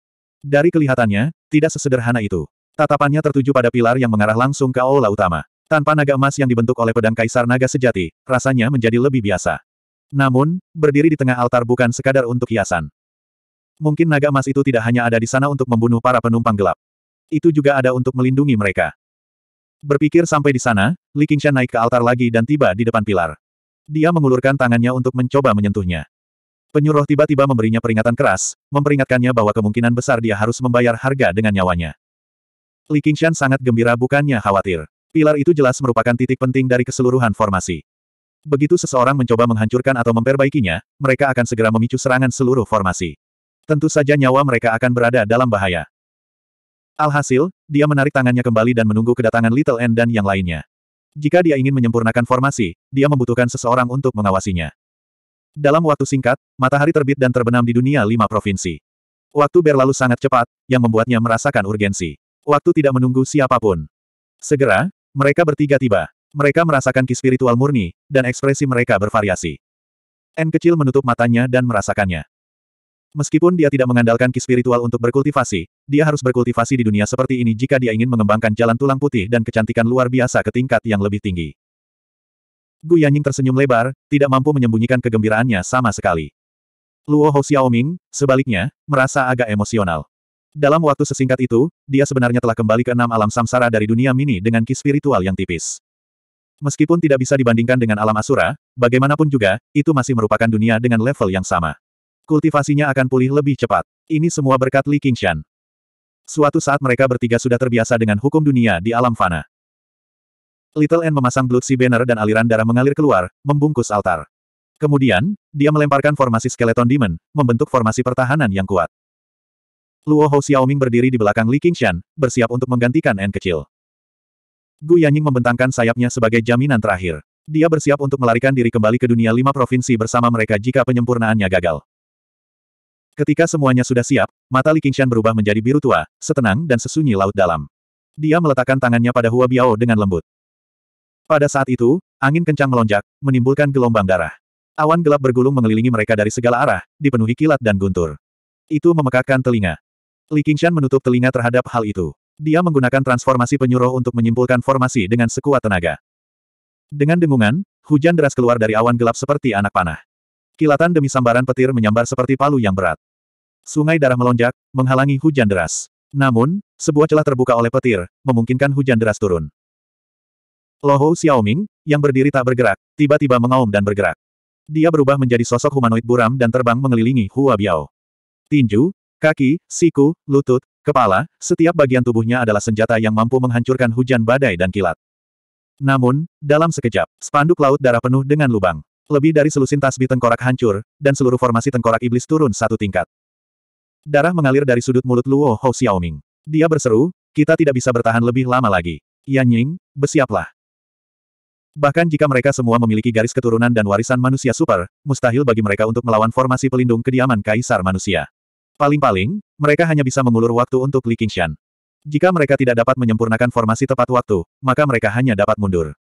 Dari kelihatannya, tidak sesederhana itu. Tatapannya tertuju pada pilar yang mengarah langsung ke aula utama. Tanpa naga emas yang dibentuk oleh pedang kaisar naga sejati, rasanya menjadi lebih biasa. Namun, berdiri di tengah altar bukan sekadar untuk hiasan. Mungkin naga emas itu tidak hanya ada di sana untuk membunuh para penumpang gelap. Itu juga ada untuk melindungi mereka. Berpikir sampai di sana, Li Qingshan naik ke altar lagi dan tiba di depan pilar. Dia mengulurkan tangannya untuk mencoba menyentuhnya. Penyuruh tiba-tiba memberinya peringatan keras, memperingatkannya bahwa kemungkinan besar dia harus membayar harga dengan nyawanya. Li Qingshan sangat gembira bukannya khawatir. Pilar itu jelas merupakan titik penting dari keseluruhan formasi. Begitu seseorang mencoba menghancurkan atau memperbaikinya, mereka akan segera memicu serangan seluruh formasi. Tentu saja nyawa mereka akan berada dalam bahaya. Alhasil, dia menarik tangannya kembali dan menunggu kedatangan Little N dan yang lainnya. Jika dia ingin menyempurnakan formasi, dia membutuhkan seseorang untuk mengawasinya. Dalam waktu singkat, matahari terbit dan terbenam di dunia lima provinsi. Waktu berlalu sangat cepat, yang membuatnya merasakan urgensi. Waktu tidak menunggu siapapun. Segera, mereka bertiga tiba. Mereka merasakan ki spiritual murni, dan ekspresi mereka bervariasi. N kecil menutup matanya dan merasakannya. Meskipun dia tidak mengandalkan ki spiritual untuk berkultivasi, dia harus berkultivasi di dunia seperti ini jika dia ingin mengembangkan jalan tulang putih dan kecantikan luar biasa ke tingkat yang lebih tinggi. Gu Yanying tersenyum lebar, tidak mampu menyembunyikan kegembiraannya sama sekali. Luo Hou Xiaoming, sebaliknya, merasa agak emosional. Dalam waktu sesingkat itu, dia sebenarnya telah kembali ke enam alam samsara dari dunia mini dengan ki spiritual yang tipis. Meskipun tidak bisa dibandingkan dengan alam asura, bagaimanapun juga, itu masih merupakan dunia dengan level yang sama kultivasinya akan pulih lebih cepat. Ini semua berkat Li Qingshan. Suatu saat mereka bertiga sudah terbiasa dengan hukum dunia di alam fana. Little N memasang Blood Sea Banner dan aliran darah mengalir keluar, membungkus altar. Kemudian, dia melemparkan formasi skeleton demon, membentuk formasi pertahanan yang kuat. Luo Hou Xiaoming berdiri di belakang Li Qingshan, bersiap untuk menggantikan N kecil. Gu Yanying membentangkan sayapnya sebagai jaminan terakhir. Dia bersiap untuk melarikan diri kembali ke dunia lima provinsi bersama mereka jika penyempurnaannya gagal. Ketika semuanya sudah siap, mata Li Qingshan berubah menjadi biru tua, setenang dan sesunyi laut dalam. Dia meletakkan tangannya pada Hua Biao dengan lembut. Pada saat itu, angin kencang melonjak, menimbulkan gelombang darah. Awan gelap bergulung mengelilingi mereka dari segala arah, dipenuhi kilat dan guntur. Itu memekakkan telinga. Li Qingshan menutup telinga terhadap hal itu. Dia menggunakan transformasi penyuruh untuk menyimpulkan formasi dengan sekuat tenaga. Dengan dengungan, hujan deras keluar dari awan gelap seperti anak panah. Kilatan demi sambaran petir menyambar seperti palu yang berat. Sungai darah melonjak, menghalangi hujan deras. Namun, sebuah celah terbuka oleh petir, memungkinkan hujan deras turun. Loho Xiaoming, yang berdiri tak bergerak, tiba-tiba mengaum dan bergerak. Dia berubah menjadi sosok humanoid buram dan terbang mengelilingi Hua Biao. Tinju, kaki, siku, lutut, kepala, setiap bagian tubuhnya adalah senjata yang mampu menghancurkan hujan badai dan kilat. Namun, dalam sekejap, spanduk laut darah penuh dengan lubang. Lebih dari selusin tasbih tengkorak hancur, dan seluruh formasi tengkorak iblis turun satu tingkat. Darah mengalir dari sudut mulut Luo Hou Xiaoming. Dia berseru, kita tidak bisa bertahan lebih lama lagi. Yan Ying, bersiaplah. Bahkan jika mereka semua memiliki garis keturunan dan warisan manusia super, mustahil bagi mereka untuk melawan formasi pelindung kediaman Kaisar Manusia. Paling-paling, mereka hanya bisa mengulur waktu untuk Li Qingshan. Jika mereka tidak dapat menyempurnakan formasi tepat waktu, maka mereka hanya dapat mundur.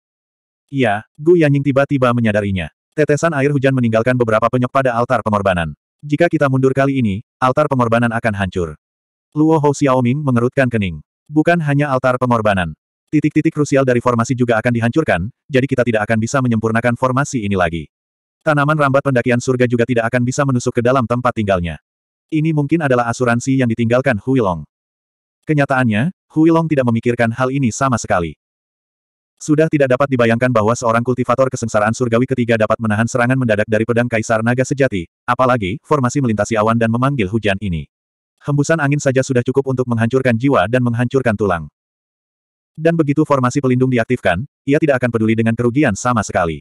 Iya, Gu Yanying tiba-tiba menyadarinya. Tetesan air hujan meninggalkan beberapa penyok pada altar pengorbanan. Jika kita mundur kali ini, altar pengorbanan akan hancur. Luo Hou Xiaoming mengerutkan kening. Bukan hanya altar pengorbanan. Titik-titik krusial dari formasi juga akan dihancurkan, jadi kita tidak akan bisa menyempurnakan formasi ini lagi. Tanaman rambat pendakian surga juga tidak akan bisa menusuk ke dalam tempat tinggalnya. Ini mungkin adalah asuransi yang ditinggalkan Huilong. Kenyataannya, Huilong tidak memikirkan hal ini sama sekali. Sudah tidak dapat dibayangkan bahwa seorang kultivator kesengsaraan surgawi ketiga dapat menahan serangan mendadak dari pedang Kaisar Naga sejati, apalagi formasi melintasi awan dan memanggil hujan ini. Hembusan angin saja sudah cukup untuk menghancurkan jiwa dan menghancurkan tulang. Dan begitu formasi pelindung diaktifkan, ia tidak akan peduli dengan kerugian sama sekali.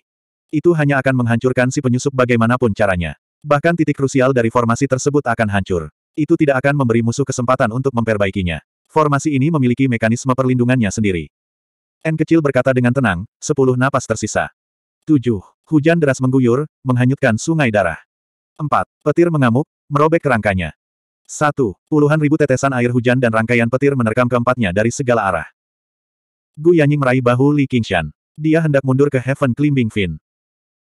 Itu hanya akan menghancurkan si penyusup bagaimanapun caranya. Bahkan titik krusial dari formasi tersebut akan hancur. Itu tidak akan memberi musuh kesempatan untuk memperbaikinya. Formasi ini memiliki mekanisme perlindungannya sendiri. N kecil berkata dengan tenang, sepuluh napas tersisa. Tujuh. Hujan deras mengguyur, menghanyutkan sungai darah. Empat. Petir mengamuk, merobek kerangkanya. Satu. Puluhan ribu tetesan air hujan dan rangkaian petir menerkam keempatnya dari segala arah. Gu Yanying meraih bahu Li Qingshan. Dia hendak mundur ke Heaven Climbing Fin.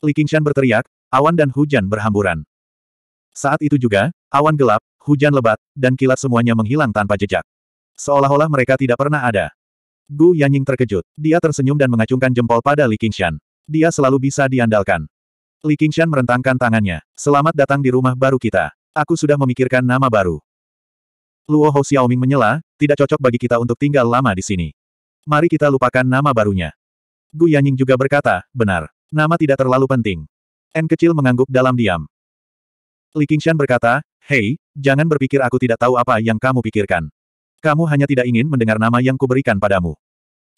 Li Qingshan berteriak, awan dan hujan berhamburan. Saat itu juga, awan gelap, hujan lebat, dan kilat semuanya menghilang tanpa jejak. Seolah-olah mereka tidak pernah ada. Gu Yanying terkejut. Dia tersenyum dan mengacungkan jempol pada Li Qingshan. Dia selalu bisa diandalkan. Li Qingshan merentangkan tangannya. Selamat datang di rumah baru kita. Aku sudah memikirkan nama baru. Luo Hou Xiaoming menyela, tidak cocok bagi kita untuk tinggal lama di sini. Mari kita lupakan nama barunya. Gu Yanying juga berkata, benar. Nama tidak terlalu penting. N kecil mengangguk dalam diam. Li Qingshan berkata, Hei, jangan berpikir aku tidak tahu apa yang kamu pikirkan. Kamu hanya tidak ingin mendengar nama yang kuberikan padamu.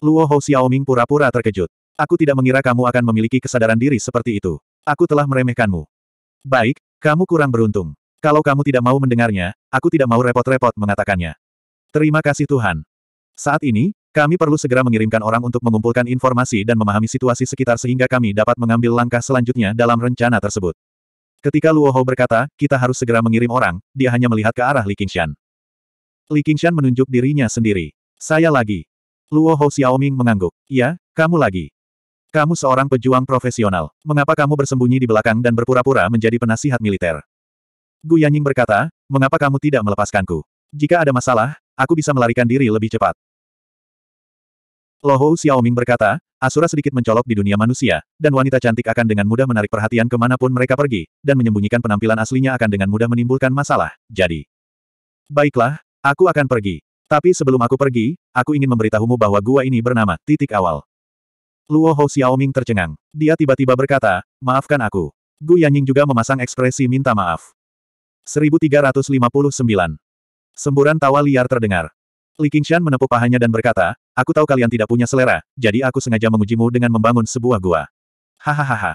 Luo Hou Xiaoming pura-pura terkejut. Aku tidak mengira kamu akan memiliki kesadaran diri seperti itu. Aku telah meremehkanmu. Baik, kamu kurang beruntung. Kalau kamu tidak mau mendengarnya, aku tidak mau repot-repot mengatakannya. Terima kasih Tuhan. Saat ini, kami perlu segera mengirimkan orang untuk mengumpulkan informasi dan memahami situasi sekitar sehingga kami dapat mengambil langkah selanjutnya dalam rencana tersebut. Ketika Luo Hou berkata, kita harus segera mengirim orang, dia hanya melihat ke arah Li Qingshan. Li Qingshan menunjuk dirinya sendiri. Saya lagi. Luo Hou Xiaoming mengangguk. Ya, kamu lagi. Kamu seorang pejuang profesional. Mengapa kamu bersembunyi di belakang dan berpura-pura menjadi penasihat militer? Gu Yanying berkata, mengapa kamu tidak melepaskanku? Jika ada masalah, aku bisa melarikan diri lebih cepat. Lohou Xiaoming berkata, Asura sedikit mencolok di dunia manusia, dan wanita cantik akan dengan mudah menarik perhatian kemanapun mereka pergi, dan menyembunyikan penampilan aslinya akan dengan mudah menimbulkan masalah, jadi. Baiklah, Aku akan pergi. Tapi sebelum aku pergi, aku ingin memberitahumu bahwa gua ini bernama titik awal. Luo Hou Xiaoming tercengang. Dia tiba-tiba berkata, maafkan aku. Gu Yanying juga memasang ekspresi minta maaf. 1359. Semburan tawa liar terdengar. Li Qingshan menepuk pahanya dan berkata, aku tahu kalian tidak punya selera, jadi aku sengaja mengujimu dengan membangun sebuah gua. Hahaha.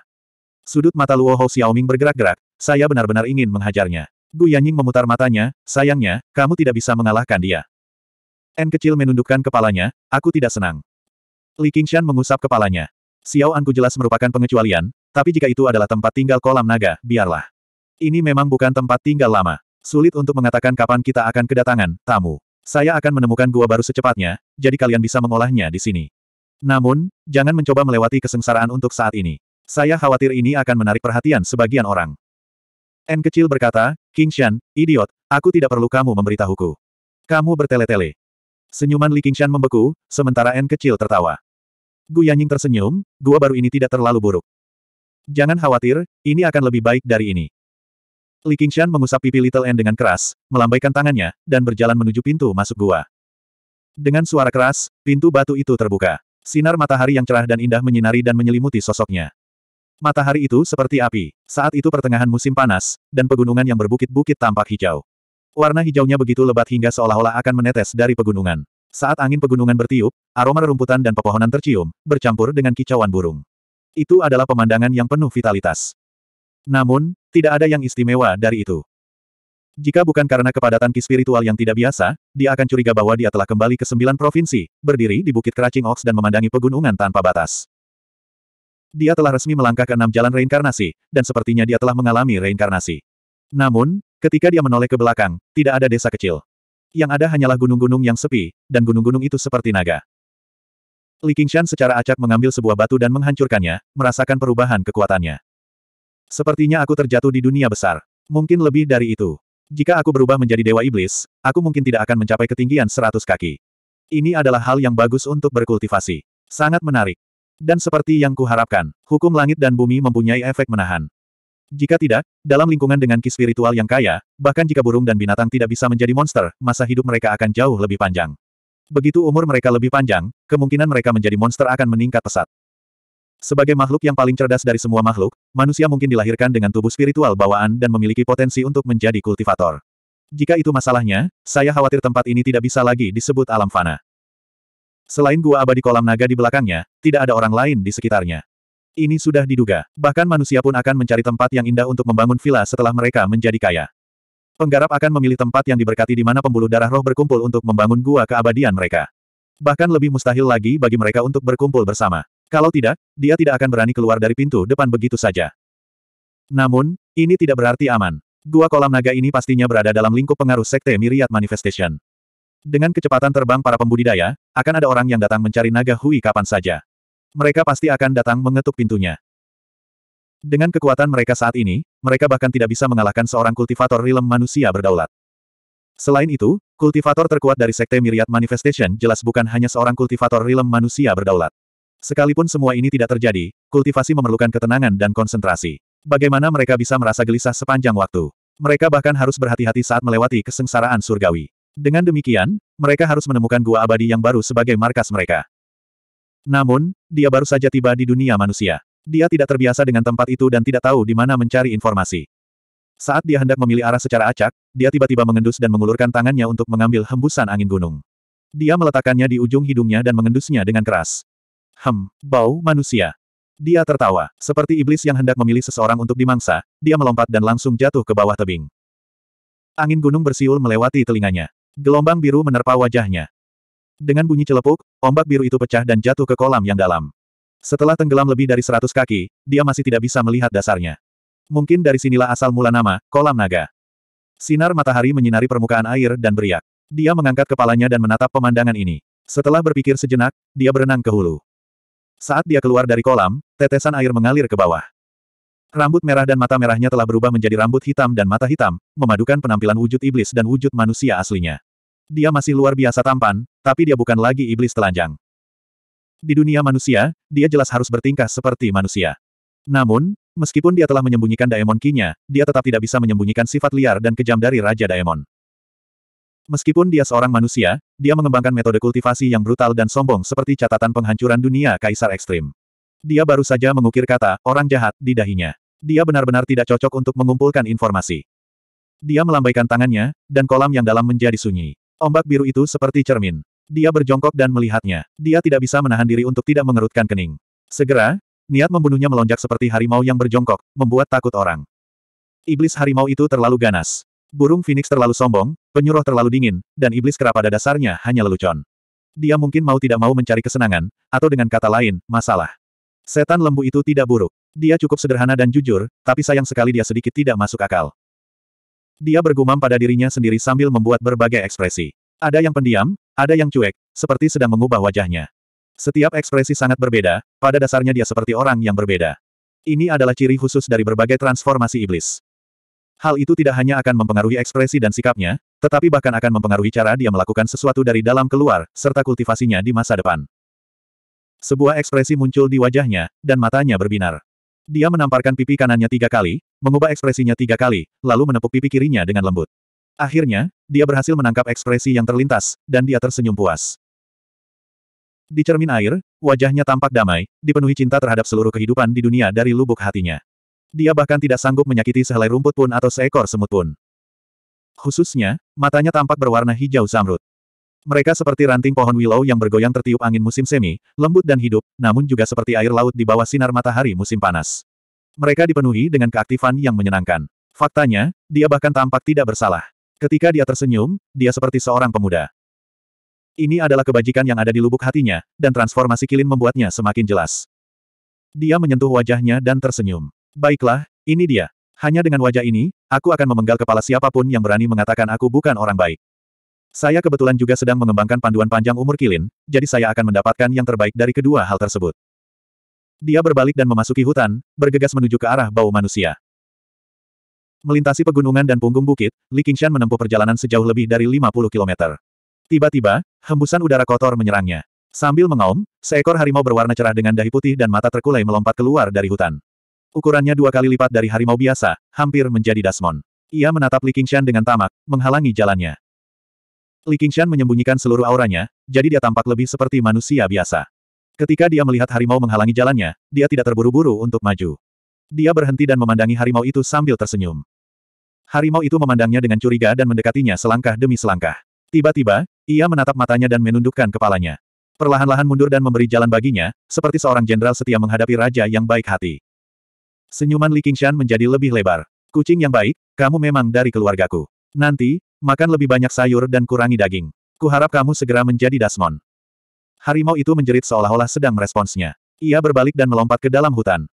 Sudut mata Luo Hou Xiaoming bergerak-gerak, saya benar-benar ingin menghajarnya. Gu Yanying memutar matanya, sayangnya, kamu tidak bisa mengalahkan dia. N kecil menundukkan kepalanya, aku tidak senang. Li Qingshan mengusap kepalanya. Xiao Anku jelas merupakan pengecualian, tapi jika itu adalah tempat tinggal kolam naga, biarlah. Ini memang bukan tempat tinggal lama. Sulit untuk mengatakan kapan kita akan kedatangan, tamu. Saya akan menemukan gua baru secepatnya, jadi kalian bisa mengolahnya di sini. Namun, jangan mencoba melewati kesengsaraan untuk saat ini. Saya khawatir ini akan menarik perhatian sebagian orang. N kecil berkata, King Shan, idiot, aku tidak perlu kamu memberitahuku. Kamu bertele-tele. Senyuman Li Qingshan membeku, sementara N kecil tertawa. Gu Yanying tersenyum, gua baru ini tidak terlalu buruk. Jangan khawatir, ini akan lebih baik dari ini. Li Qingshan mengusap pipi Little N dengan keras, melambaikan tangannya, dan berjalan menuju pintu masuk gua. Dengan suara keras, pintu batu itu terbuka. Sinar matahari yang cerah dan indah menyinari dan menyelimuti sosoknya. Matahari itu seperti api, saat itu pertengahan musim panas, dan pegunungan yang berbukit-bukit tampak hijau. Warna hijaunya begitu lebat hingga seolah-olah akan menetes dari pegunungan. Saat angin pegunungan bertiup, aroma rerumputan dan pepohonan tercium, bercampur dengan kicauan burung. Itu adalah pemandangan yang penuh vitalitas. Namun, tidak ada yang istimewa dari itu. Jika bukan karena kepadatan ki spiritual yang tidak biasa, dia akan curiga bahwa dia telah kembali ke sembilan provinsi, berdiri di Bukit Keracing Ox dan memandangi pegunungan tanpa batas. Dia telah resmi melangkah ke enam jalan reinkarnasi, dan sepertinya dia telah mengalami reinkarnasi. Namun, ketika dia menoleh ke belakang, tidak ada desa kecil. Yang ada hanyalah gunung-gunung yang sepi, dan gunung-gunung itu seperti naga. Li Qingshan secara acak mengambil sebuah batu dan menghancurkannya, merasakan perubahan kekuatannya. Sepertinya aku terjatuh di dunia besar. Mungkin lebih dari itu. Jika aku berubah menjadi dewa iblis, aku mungkin tidak akan mencapai ketinggian seratus kaki. Ini adalah hal yang bagus untuk berkultivasi. Sangat menarik. Dan seperti yang kuharapkan, hukum langit dan bumi mempunyai efek menahan. Jika tidak, dalam lingkungan dengan ki spiritual yang kaya, bahkan jika burung dan binatang tidak bisa menjadi monster, masa hidup mereka akan jauh lebih panjang. Begitu umur mereka lebih panjang, kemungkinan mereka menjadi monster akan meningkat pesat. Sebagai makhluk yang paling cerdas dari semua makhluk, manusia mungkin dilahirkan dengan tubuh spiritual bawaan dan memiliki potensi untuk menjadi kultivator. Jika itu masalahnya, saya khawatir tempat ini tidak bisa lagi disebut alam fana. Selain gua abadi kolam naga di belakangnya, tidak ada orang lain di sekitarnya. Ini sudah diduga. Bahkan manusia pun akan mencari tempat yang indah untuk membangun villa setelah mereka menjadi kaya. Penggarap akan memilih tempat yang diberkati di mana pembuluh darah roh berkumpul untuk membangun gua keabadian mereka. Bahkan lebih mustahil lagi bagi mereka untuk berkumpul bersama. Kalau tidak, dia tidak akan berani keluar dari pintu depan begitu saja. Namun, ini tidak berarti aman. Gua kolam naga ini pastinya berada dalam lingkup pengaruh Sekte Myriad Manifestation. Dengan kecepatan terbang para pembudidaya, akan ada orang yang datang mencari naga Hui kapan saja. Mereka pasti akan datang mengetuk pintunya. Dengan kekuatan mereka saat ini, mereka bahkan tidak bisa mengalahkan seorang kultivator rilem manusia berdaulat. Selain itu, kultivator terkuat dari Sekte Myriad Manifestation jelas bukan hanya seorang kultivator rilem manusia berdaulat. Sekalipun semua ini tidak terjadi, kultivasi memerlukan ketenangan dan konsentrasi. Bagaimana mereka bisa merasa gelisah sepanjang waktu? Mereka bahkan harus berhati-hati saat melewati kesengsaraan surgawi. Dengan demikian, mereka harus menemukan gua abadi yang baru sebagai markas mereka. Namun, dia baru saja tiba di dunia manusia. Dia tidak terbiasa dengan tempat itu dan tidak tahu di mana mencari informasi. Saat dia hendak memilih arah secara acak, dia tiba-tiba mengendus dan mengulurkan tangannya untuk mengambil hembusan angin gunung. Dia meletakkannya di ujung hidungnya dan mengendusnya dengan keras. Hem, bau manusia. Dia tertawa, seperti iblis yang hendak memilih seseorang untuk dimangsa, dia melompat dan langsung jatuh ke bawah tebing. Angin gunung bersiul melewati telinganya. Gelombang biru menerpa wajahnya. Dengan bunyi celepuk, ombak biru itu pecah dan jatuh ke kolam yang dalam. Setelah tenggelam lebih dari seratus kaki, dia masih tidak bisa melihat dasarnya. Mungkin dari sinilah asal mula nama, kolam naga. Sinar matahari menyinari permukaan air dan beriak. Dia mengangkat kepalanya dan menatap pemandangan ini. Setelah berpikir sejenak, dia berenang ke hulu. Saat dia keluar dari kolam, tetesan air mengalir ke bawah. Rambut merah dan mata merahnya telah berubah menjadi rambut hitam dan mata hitam, memadukan penampilan wujud iblis dan wujud manusia aslinya. Dia masih luar biasa tampan, tapi dia bukan lagi iblis telanjang. Di dunia manusia, dia jelas harus bertingkah seperti manusia. Namun, meskipun dia telah menyembunyikan Daemon Kinya, dia tetap tidak bisa menyembunyikan sifat liar dan kejam dari Raja Daemon. Meskipun dia seorang manusia, dia mengembangkan metode kultivasi yang brutal dan sombong seperti catatan penghancuran dunia Kaisar Ekstrim. Dia baru saja mengukir kata, orang jahat, di dahinya. Dia benar-benar tidak cocok untuk mengumpulkan informasi. Dia melambaikan tangannya, dan kolam yang dalam menjadi sunyi. Ombak biru itu seperti cermin. Dia berjongkok dan melihatnya. Dia tidak bisa menahan diri untuk tidak mengerutkan kening. Segera, niat membunuhnya melonjak seperti harimau yang berjongkok, membuat takut orang. Iblis harimau itu terlalu ganas. Burung Phoenix terlalu sombong, penyuruh terlalu dingin, dan iblis kera pada dasarnya hanya lelucon. Dia mungkin mau tidak mau mencari kesenangan, atau dengan kata lain, masalah. Setan lembu itu tidak buruk. Dia cukup sederhana dan jujur, tapi sayang sekali dia sedikit tidak masuk akal. Dia bergumam pada dirinya sendiri sambil membuat berbagai ekspresi. Ada yang pendiam, ada yang cuek, seperti sedang mengubah wajahnya. Setiap ekspresi sangat berbeda, pada dasarnya dia seperti orang yang berbeda. Ini adalah ciri khusus dari berbagai transformasi iblis. Hal itu tidak hanya akan mempengaruhi ekspresi dan sikapnya, tetapi bahkan akan mempengaruhi cara dia melakukan sesuatu dari dalam keluar, serta kultivasinya di masa depan. Sebuah ekspresi muncul di wajahnya, dan matanya berbinar. Dia menamparkan pipi kanannya tiga kali, mengubah ekspresinya tiga kali, lalu menepuk pipi kirinya dengan lembut. Akhirnya, dia berhasil menangkap ekspresi yang terlintas, dan dia tersenyum puas. Di cermin air, wajahnya tampak damai, dipenuhi cinta terhadap seluruh kehidupan di dunia dari lubuk hatinya. Dia bahkan tidak sanggup menyakiti sehelai rumput pun atau seekor semut pun. Khususnya, matanya tampak berwarna hijau zamrud. Mereka seperti ranting pohon willow yang bergoyang tertiup angin musim semi, lembut dan hidup, namun juga seperti air laut di bawah sinar matahari musim panas. Mereka dipenuhi dengan keaktifan yang menyenangkan. Faktanya, dia bahkan tampak tidak bersalah. Ketika dia tersenyum, dia seperti seorang pemuda. Ini adalah kebajikan yang ada di lubuk hatinya, dan transformasi Kilin membuatnya semakin jelas. Dia menyentuh wajahnya dan tersenyum. Baiklah, ini dia. Hanya dengan wajah ini, aku akan memenggal kepala siapapun yang berani mengatakan aku bukan orang baik. Saya kebetulan juga sedang mengembangkan panduan panjang umur Kilin, jadi saya akan mendapatkan yang terbaik dari kedua hal tersebut. Dia berbalik dan memasuki hutan, bergegas menuju ke arah bau manusia. Melintasi pegunungan dan punggung bukit, Li Qingshan menempuh perjalanan sejauh lebih dari 50 km. Tiba-tiba, hembusan udara kotor menyerangnya. Sambil mengaum, seekor harimau berwarna cerah dengan dahi putih dan mata terkulai melompat keluar dari hutan. Ukurannya dua kali lipat dari harimau biasa, hampir menjadi Dasmon. Ia menatap Li Qingshan dengan tamak, menghalangi jalannya. Li Qingshan menyembunyikan seluruh auranya, jadi dia tampak lebih seperti manusia biasa. Ketika dia melihat harimau menghalangi jalannya, dia tidak terburu-buru untuk maju. Dia berhenti dan memandangi harimau itu sambil tersenyum. Harimau itu memandangnya dengan curiga dan mendekatinya selangkah demi selangkah. Tiba-tiba, ia menatap matanya dan menundukkan kepalanya. Perlahan-lahan mundur dan memberi jalan baginya, seperti seorang jenderal setia menghadapi raja yang baik hati. Senyuman Li Qingshan menjadi lebih lebar. Kucing yang baik, kamu memang dari keluargaku. Nanti, Makan lebih banyak sayur dan kurangi daging. Kuharap kamu segera menjadi Dasmon. Harimau itu menjerit seolah-olah sedang meresponsnya. Ia berbalik dan melompat ke dalam hutan.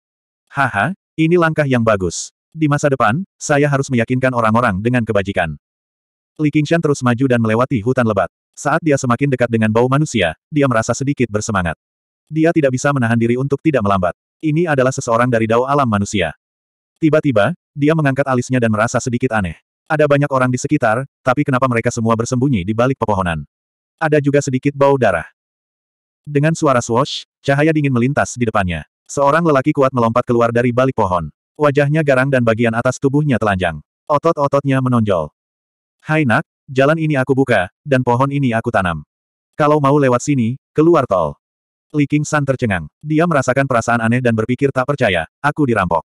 Haha, ini langkah yang bagus. Di masa depan, saya harus meyakinkan orang-orang dengan kebajikan. Li Qingshan terus maju dan melewati hutan lebat. Saat dia semakin dekat dengan bau manusia, dia merasa sedikit bersemangat. Dia tidak bisa menahan diri untuk tidak melambat. Ini adalah seseorang dari dao alam manusia. Tiba-tiba, dia mengangkat alisnya dan merasa sedikit aneh. Ada banyak orang di sekitar, tapi kenapa mereka semua bersembunyi di balik pepohonan? Ada juga sedikit bau darah. Dengan suara swash, cahaya dingin melintas di depannya. Seorang lelaki kuat melompat keluar dari balik pohon. Wajahnya garang dan bagian atas tubuhnya telanjang. Otot-ototnya menonjol. Hai nak, jalan ini aku buka, dan pohon ini aku tanam. Kalau mau lewat sini, keluar tol. Li King San tercengang. Dia merasakan perasaan aneh dan berpikir tak percaya, aku dirampok.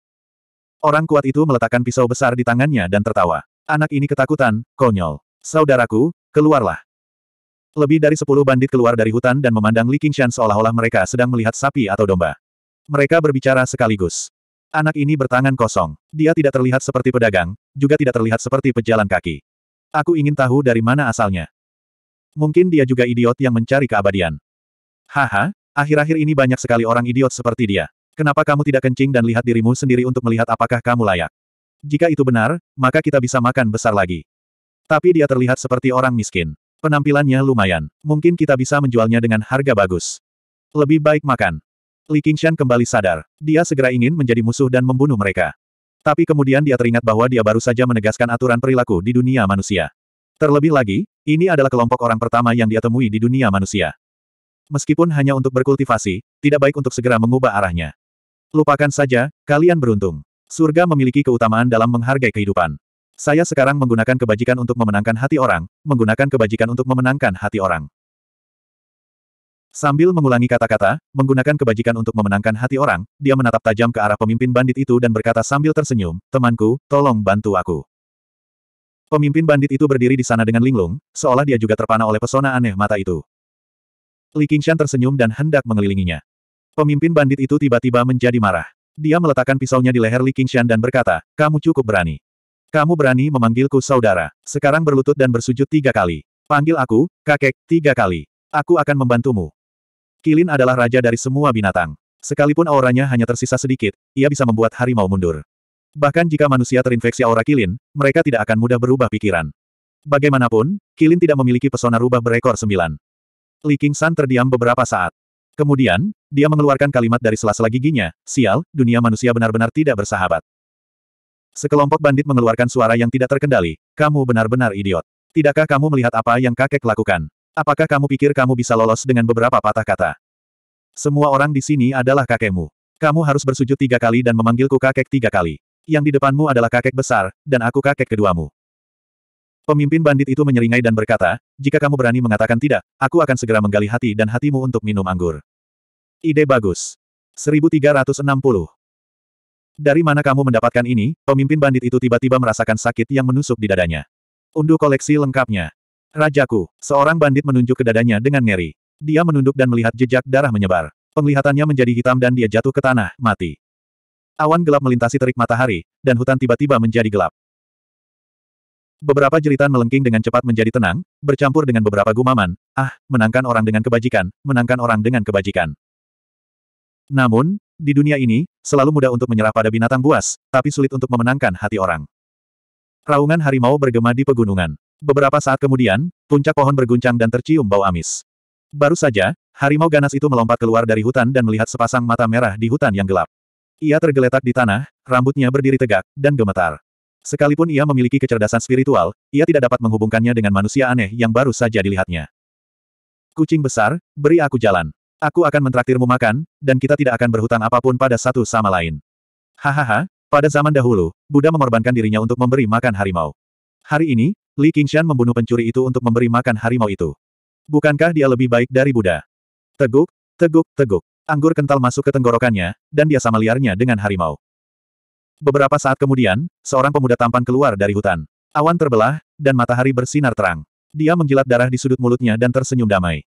Orang kuat itu meletakkan pisau besar di tangannya dan tertawa. Anak ini ketakutan, konyol. Saudaraku, keluarlah. Lebih dari sepuluh bandit keluar dari hutan dan memandang Li Qingshan seolah-olah mereka sedang melihat sapi atau domba. Mereka berbicara sekaligus. Anak ini bertangan kosong. Dia tidak terlihat seperti pedagang, juga tidak terlihat seperti pejalan kaki. Aku ingin tahu dari mana asalnya. Mungkin dia juga idiot yang mencari keabadian. Haha, akhir-akhir ini banyak sekali orang idiot seperti dia. Kenapa kamu tidak kencing dan lihat dirimu sendiri untuk melihat apakah kamu layak? Jika itu benar, maka kita bisa makan besar lagi. Tapi dia terlihat seperti orang miskin. Penampilannya lumayan. Mungkin kita bisa menjualnya dengan harga bagus. Lebih baik makan. Li Qingshan kembali sadar. Dia segera ingin menjadi musuh dan membunuh mereka. Tapi kemudian dia teringat bahwa dia baru saja menegaskan aturan perilaku di dunia manusia. Terlebih lagi, ini adalah kelompok orang pertama yang dia temui di dunia manusia. Meskipun hanya untuk berkultivasi, tidak baik untuk segera mengubah arahnya. Lupakan saja, kalian beruntung. Surga memiliki keutamaan dalam menghargai kehidupan. Saya sekarang menggunakan kebajikan untuk memenangkan hati orang, menggunakan kebajikan untuk memenangkan hati orang. Sambil mengulangi kata-kata, menggunakan kebajikan untuk memenangkan hati orang, dia menatap tajam ke arah pemimpin bandit itu dan berkata sambil tersenyum, temanku, tolong bantu aku. Pemimpin bandit itu berdiri di sana dengan linglung, seolah dia juga terpana oleh pesona aneh mata itu. Li Qingshan tersenyum dan hendak mengelilinginya. Pemimpin bandit itu tiba-tiba menjadi marah. Dia meletakkan pisaunya di leher Li Qingshan dan berkata, kamu cukup berani. Kamu berani memanggilku saudara. Sekarang berlutut dan bersujud tiga kali. Panggil aku, kakek, tiga kali. Aku akan membantumu. Kilin adalah raja dari semua binatang. Sekalipun auranya hanya tersisa sedikit, ia bisa membuat harimau mundur. Bahkan jika manusia terinfeksi aura Kilin, mereka tidak akan mudah berubah pikiran. Bagaimanapun, Kilin tidak memiliki pesona rubah berekor sembilan. Li Qingshan terdiam beberapa saat. Kemudian, dia mengeluarkan kalimat dari sela-sela giginya, sial, dunia manusia benar-benar tidak bersahabat. Sekelompok bandit mengeluarkan suara yang tidak terkendali, kamu benar-benar idiot. Tidakkah kamu melihat apa yang kakek lakukan? Apakah kamu pikir kamu bisa lolos dengan beberapa patah kata? Semua orang di sini adalah kakekmu. Kamu harus bersujud tiga kali dan memanggilku kakek tiga kali. Yang di depanmu adalah kakek besar, dan aku kakek keduamu. Pemimpin bandit itu menyeringai dan berkata, jika kamu berani mengatakan tidak, aku akan segera menggali hati dan hatimu untuk minum anggur. Ide bagus. 1360. Dari mana kamu mendapatkan ini? Pemimpin bandit itu tiba-tiba merasakan sakit yang menusuk di dadanya. Unduh koleksi lengkapnya. Rajaku, seorang bandit menunjuk ke dadanya dengan ngeri. Dia menunduk dan melihat jejak darah menyebar. Penglihatannya menjadi hitam dan dia jatuh ke tanah, mati. Awan gelap melintasi terik matahari, dan hutan tiba-tiba menjadi gelap. Beberapa jeritan melengking dengan cepat menjadi tenang, bercampur dengan beberapa gumaman, ah, menangkan orang dengan kebajikan, menangkan orang dengan kebajikan. Namun, di dunia ini, selalu mudah untuk menyerah pada binatang buas, tapi sulit untuk memenangkan hati orang. Raungan harimau bergema di pegunungan. Beberapa saat kemudian, puncak pohon berguncang dan tercium bau amis. Baru saja, harimau ganas itu melompat keluar dari hutan dan melihat sepasang mata merah di hutan yang gelap. Ia tergeletak di tanah, rambutnya berdiri tegak, dan gemetar. Sekalipun ia memiliki kecerdasan spiritual, ia tidak dapat menghubungkannya dengan manusia aneh yang baru saja dilihatnya. Kucing besar, beri aku jalan. Aku akan mentraktirmu makan, dan kita tidak akan berhutang apapun pada satu sama lain. Hahaha, pada zaman dahulu, Buddha mengorbankan dirinya untuk memberi makan harimau. Hari ini, Li Qingshan membunuh pencuri itu untuk memberi makan harimau itu. Bukankah dia lebih baik dari Buddha? Teguk, teguk, teguk. Anggur kental masuk ke tenggorokannya, dan dia sama liarnya dengan harimau. Beberapa saat kemudian, seorang pemuda tampan keluar dari hutan. Awan terbelah, dan matahari bersinar terang. Dia menggilat darah di sudut mulutnya dan tersenyum damai.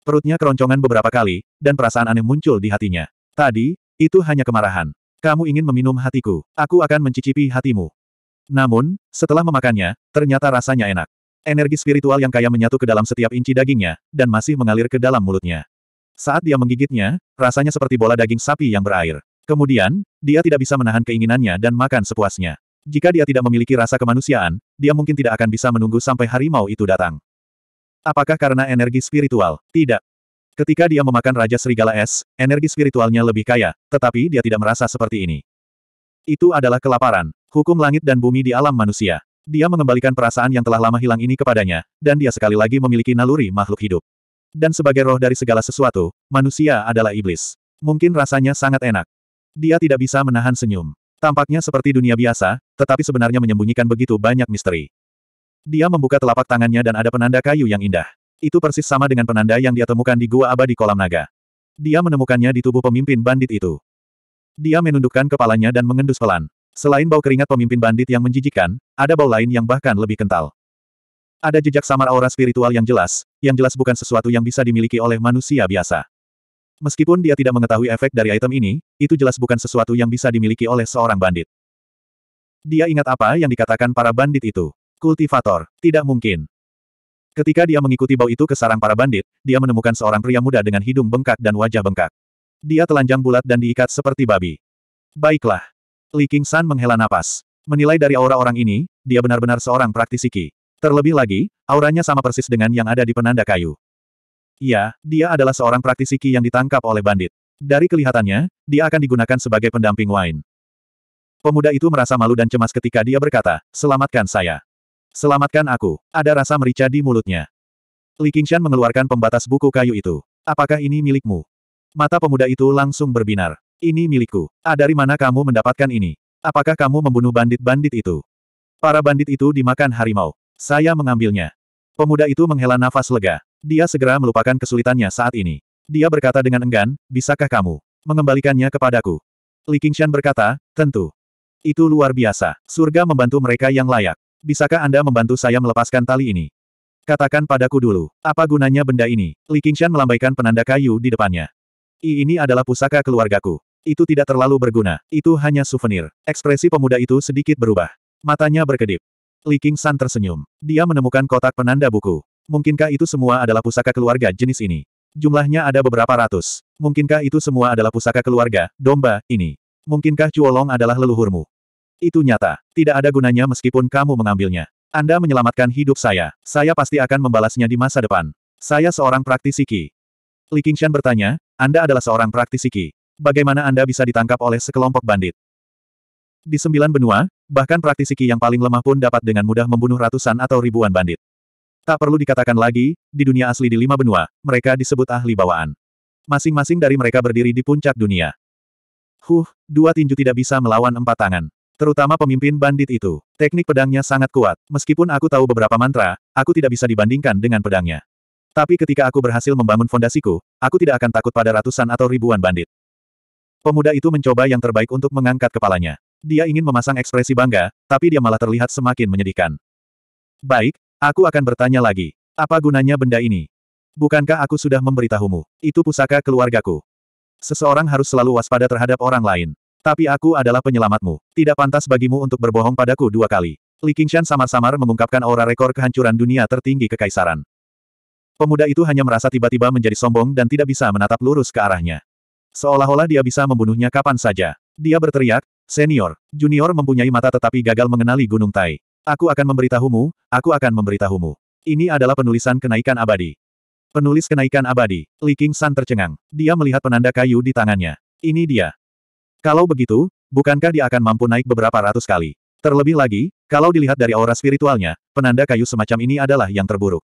Perutnya keroncongan beberapa kali, dan perasaan aneh muncul di hatinya. Tadi, itu hanya kemarahan. Kamu ingin meminum hatiku, aku akan mencicipi hatimu. Namun, setelah memakannya, ternyata rasanya enak. Energi spiritual yang kaya menyatu ke dalam setiap inci dagingnya, dan masih mengalir ke dalam mulutnya. Saat dia menggigitnya, rasanya seperti bola daging sapi yang berair. Kemudian, dia tidak bisa menahan keinginannya dan makan sepuasnya. Jika dia tidak memiliki rasa kemanusiaan, dia mungkin tidak akan bisa menunggu sampai harimau itu datang. Apakah karena energi spiritual? Tidak. Ketika dia memakan Raja Serigala Es, energi spiritualnya lebih kaya, tetapi dia tidak merasa seperti ini. Itu adalah kelaparan, hukum langit dan bumi di alam manusia. Dia mengembalikan perasaan yang telah lama hilang ini kepadanya, dan dia sekali lagi memiliki naluri makhluk hidup. Dan sebagai roh dari segala sesuatu, manusia adalah iblis. Mungkin rasanya sangat enak. Dia tidak bisa menahan senyum. Tampaknya seperti dunia biasa, tetapi sebenarnya menyembunyikan begitu banyak misteri. Dia membuka telapak tangannya dan ada penanda kayu yang indah. Itu persis sama dengan penanda yang dia temukan di gua abadi kolam naga. Dia menemukannya di tubuh pemimpin bandit itu. Dia menundukkan kepalanya dan mengendus pelan. Selain bau keringat pemimpin bandit yang menjijikan, ada bau lain yang bahkan lebih kental. Ada jejak samar aura spiritual yang jelas, yang jelas bukan sesuatu yang bisa dimiliki oleh manusia biasa. Meskipun dia tidak mengetahui efek dari item ini, itu jelas bukan sesuatu yang bisa dimiliki oleh seorang bandit. Dia ingat apa yang dikatakan para bandit itu. Kultivator. Tidak mungkin. Ketika dia mengikuti bau itu ke sarang para bandit, dia menemukan seorang pria muda dengan hidung bengkak dan wajah bengkak. Dia telanjang bulat dan diikat seperti babi. Baiklah. Li King San menghela napas. Menilai dari aura orang ini, dia benar-benar seorang praktisi Qi. Terlebih lagi, auranya sama persis dengan yang ada di penanda kayu. Iya, dia adalah seorang praktisi ki yang ditangkap oleh bandit. Dari kelihatannya, dia akan digunakan sebagai pendamping Wine. Pemuda itu merasa malu dan cemas ketika dia berkata, selamatkan saya. Selamatkan aku. Ada rasa merica di mulutnya. Li Qingshan mengeluarkan pembatas buku kayu itu. Apakah ini milikmu? Mata pemuda itu langsung berbinar. Ini milikku. Ah dari mana kamu mendapatkan ini? Apakah kamu membunuh bandit-bandit itu? Para bandit itu dimakan harimau. Saya mengambilnya. Pemuda itu menghela nafas lega. Dia segera melupakan kesulitannya saat ini. Dia berkata dengan enggan, bisakah kamu mengembalikannya kepadaku? Li Qingshan berkata, tentu. Itu luar biasa. Surga membantu mereka yang layak. Bisakah Anda membantu saya melepaskan tali ini? Katakan padaku dulu, apa gunanya benda ini? Li Qingshan melambaikan penanda kayu di depannya. I ini adalah pusaka keluargaku. Itu tidak terlalu berguna. Itu hanya souvenir. Ekspresi pemuda itu sedikit berubah. Matanya berkedip. Li Qingshan tersenyum. Dia menemukan kotak penanda buku. Mungkinkah itu semua adalah pusaka keluarga jenis ini? Jumlahnya ada beberapa ratus. Mungkinkah itu semua adalah pusaka keluarga, domba, ini? Mungkinkah Cuolong adalah leluhurmu? Itu nyata. Tidak ada gunanya meskipun kamu mengambilnya. Anda menyelamatkan hidup saya. Saya pasti akan membalasnya di masa depan. Saya seorang praktisi Qi. Li Qingshan bertanya, Anda adalah seorang praktisi Qi. Bagaimana Anda bisa ditangkap oleh sekelompok bandit? Di sembilan benua, bahkan praktisi Qi yang paling lemah pun dapat dengan mudah membunuh ratusan atau ribuan bandit. Tak perlu dikatakan lagi, di dunia asli di lima benua, mereka disebut ahli bawaan. Masing-masing dari mereka berdiri di puncak dunia. Huh, dua tinju tidak bisa melawan empat tangan. Terutama pemimpin bandit itu. Teknik pedangnya sangat kuat. Meskipun aku tahu beberapa mantra, aku tidak bisa dibandingkan dengan pedangnya. Tapi ketika aku berhasil membangun fondasiku, aku tidak akan takut pada ratusan atau ribuan bandit. Pemuda itu mencoba yang terbaik untuk mengangkat kepalanya. Dia ingin memasang ekspresi bangga, tapi dia malah terlihat semakin menyedihkan. Baik, Aku akan bertanya lagi. Apa gunanya benda ini? Bukankah aku sudah memberitahumu? Itu pusaka keluargaku. Seseorang harus selalu waspada terhadap orang lain. Tapi aku adalah penyelamatmu. Tidak pantas bagimu untuk berbohong padaku dua kali. Li Qingshan samar-samar mengungkapkan aura rekor kehancuran dunia tertinggi kekaisaran. Pemuda itu hanya merasa tiba-tiba menjadi sombong dan tidak bisa menatap lurus ke arahnya. Seolah-olah dia bisa membunuhnya kapan saja. Dia berteriak, senior, junior mempunyai mata tetapi gagal mengenali gunung Tai. Aku akan memberitahumu, aku akan memberitahumu. Ini adalah penulisan kenaikan abadi. Penulis kenaikan abadi, Li King San tercengang. Dia melihat penanda kayu di tangannya. Ini dia. Kalau begitu, bukankah dia akan mampu naik beberapa ratus kali? Terlebih lagi, kalau dilihat dari aura spiritualnya, penanda kayu semacam ini adalah yang terburuk.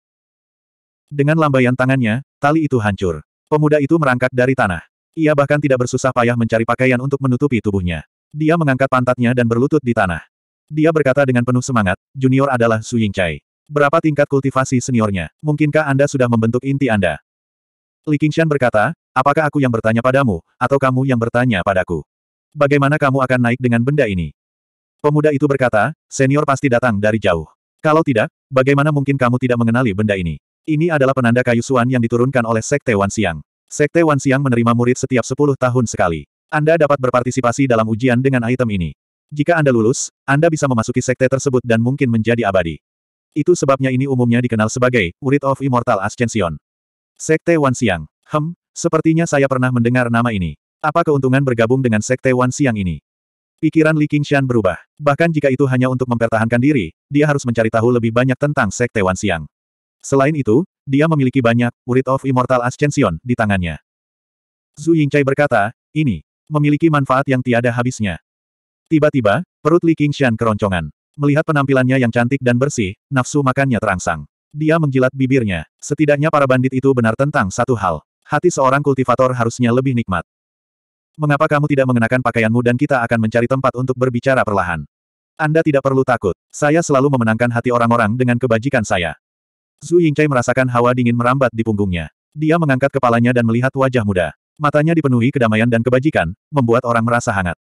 Dengan lambaian tangannya, tali itu hancur. Pemuda itu merangkak dari tanah. Ia bahkan tidak bersusah payah mencari pakaian untuk menutupi tubuhnya. Dia mengangkat pantatnya dan berlutut di tanah. Dia berkata dengan penuh semangat, junior adalah Su Yingcai. Berapa tingkat kultivasi seniornya? Mungkinkah Anda sudah membentuk inti Anda? Li Qingshan berkata, apakah aku yang bertanya padamu, atau kamu yang bertanya padaku? Bagaimana kamu akan naik dengan benda ini? Pemuda itu berkata, senior pasti datang dari jauh. Kalau tidak, bagaimana mungkin kamu tidak mengenali benda ini? Ini adalah penanda kayu suan yang diturunkan oleh Sekte Wan Siang. Sekte Wan Siang menerima murid setiap 10 tahun sekali. Anda dapat berpartisipasi dalam ujian dengan item ini. Jika Anda lulus, Anda bisa memasuki sekte tersebut dan mungkin menjadi abadi. Itu sebabnya ini umumnya dikenal sebagai Urit of Immortal Ascension. Sekte Wan Siang. Hem, sepertinya saya pernah mendengar nama ini. Apa keuntungan bergabung dengan Sekte Wan Siang ini? Pikiran Li Qingshan berubah. Bahkan jika itu hanya untuk mempertahankan diri, dia harus mencari tahu lebih banyak tentang Sekte Wan Siang. Selain itu, dia memiliki banyak Urit of Immortal Ascension di tangannya. Zhu Yingcai berkata, ini memiliki manfaat yang tiada habisnya. Tiba-tiba, perut Li Qingshan keroncongan. Melihat penampilannya yang cantik dan bersih, nafsu makannya terangsang. Dia menjilat bibirnya. Setidaknya para bandit itu benar tentang satu hal. Hati seorang kultivator harusnya lebih nikmat. Mengapa kamu tidak mengenakan pakaianmu dan kita akan mencari tempat untuk berbicara perlahan? Anda tidak perlu takut. Saya selalu memenangkan hati orang-orang dengan kebajikan saya. Zhu Yingcai merasakan hawa dingin merambat di punggungnya. Dia mengangkat kepalanya dan melihat wajah muda. Matanya dipenuhi kedamaian dan kebajikan, membuat orang merasa hangat.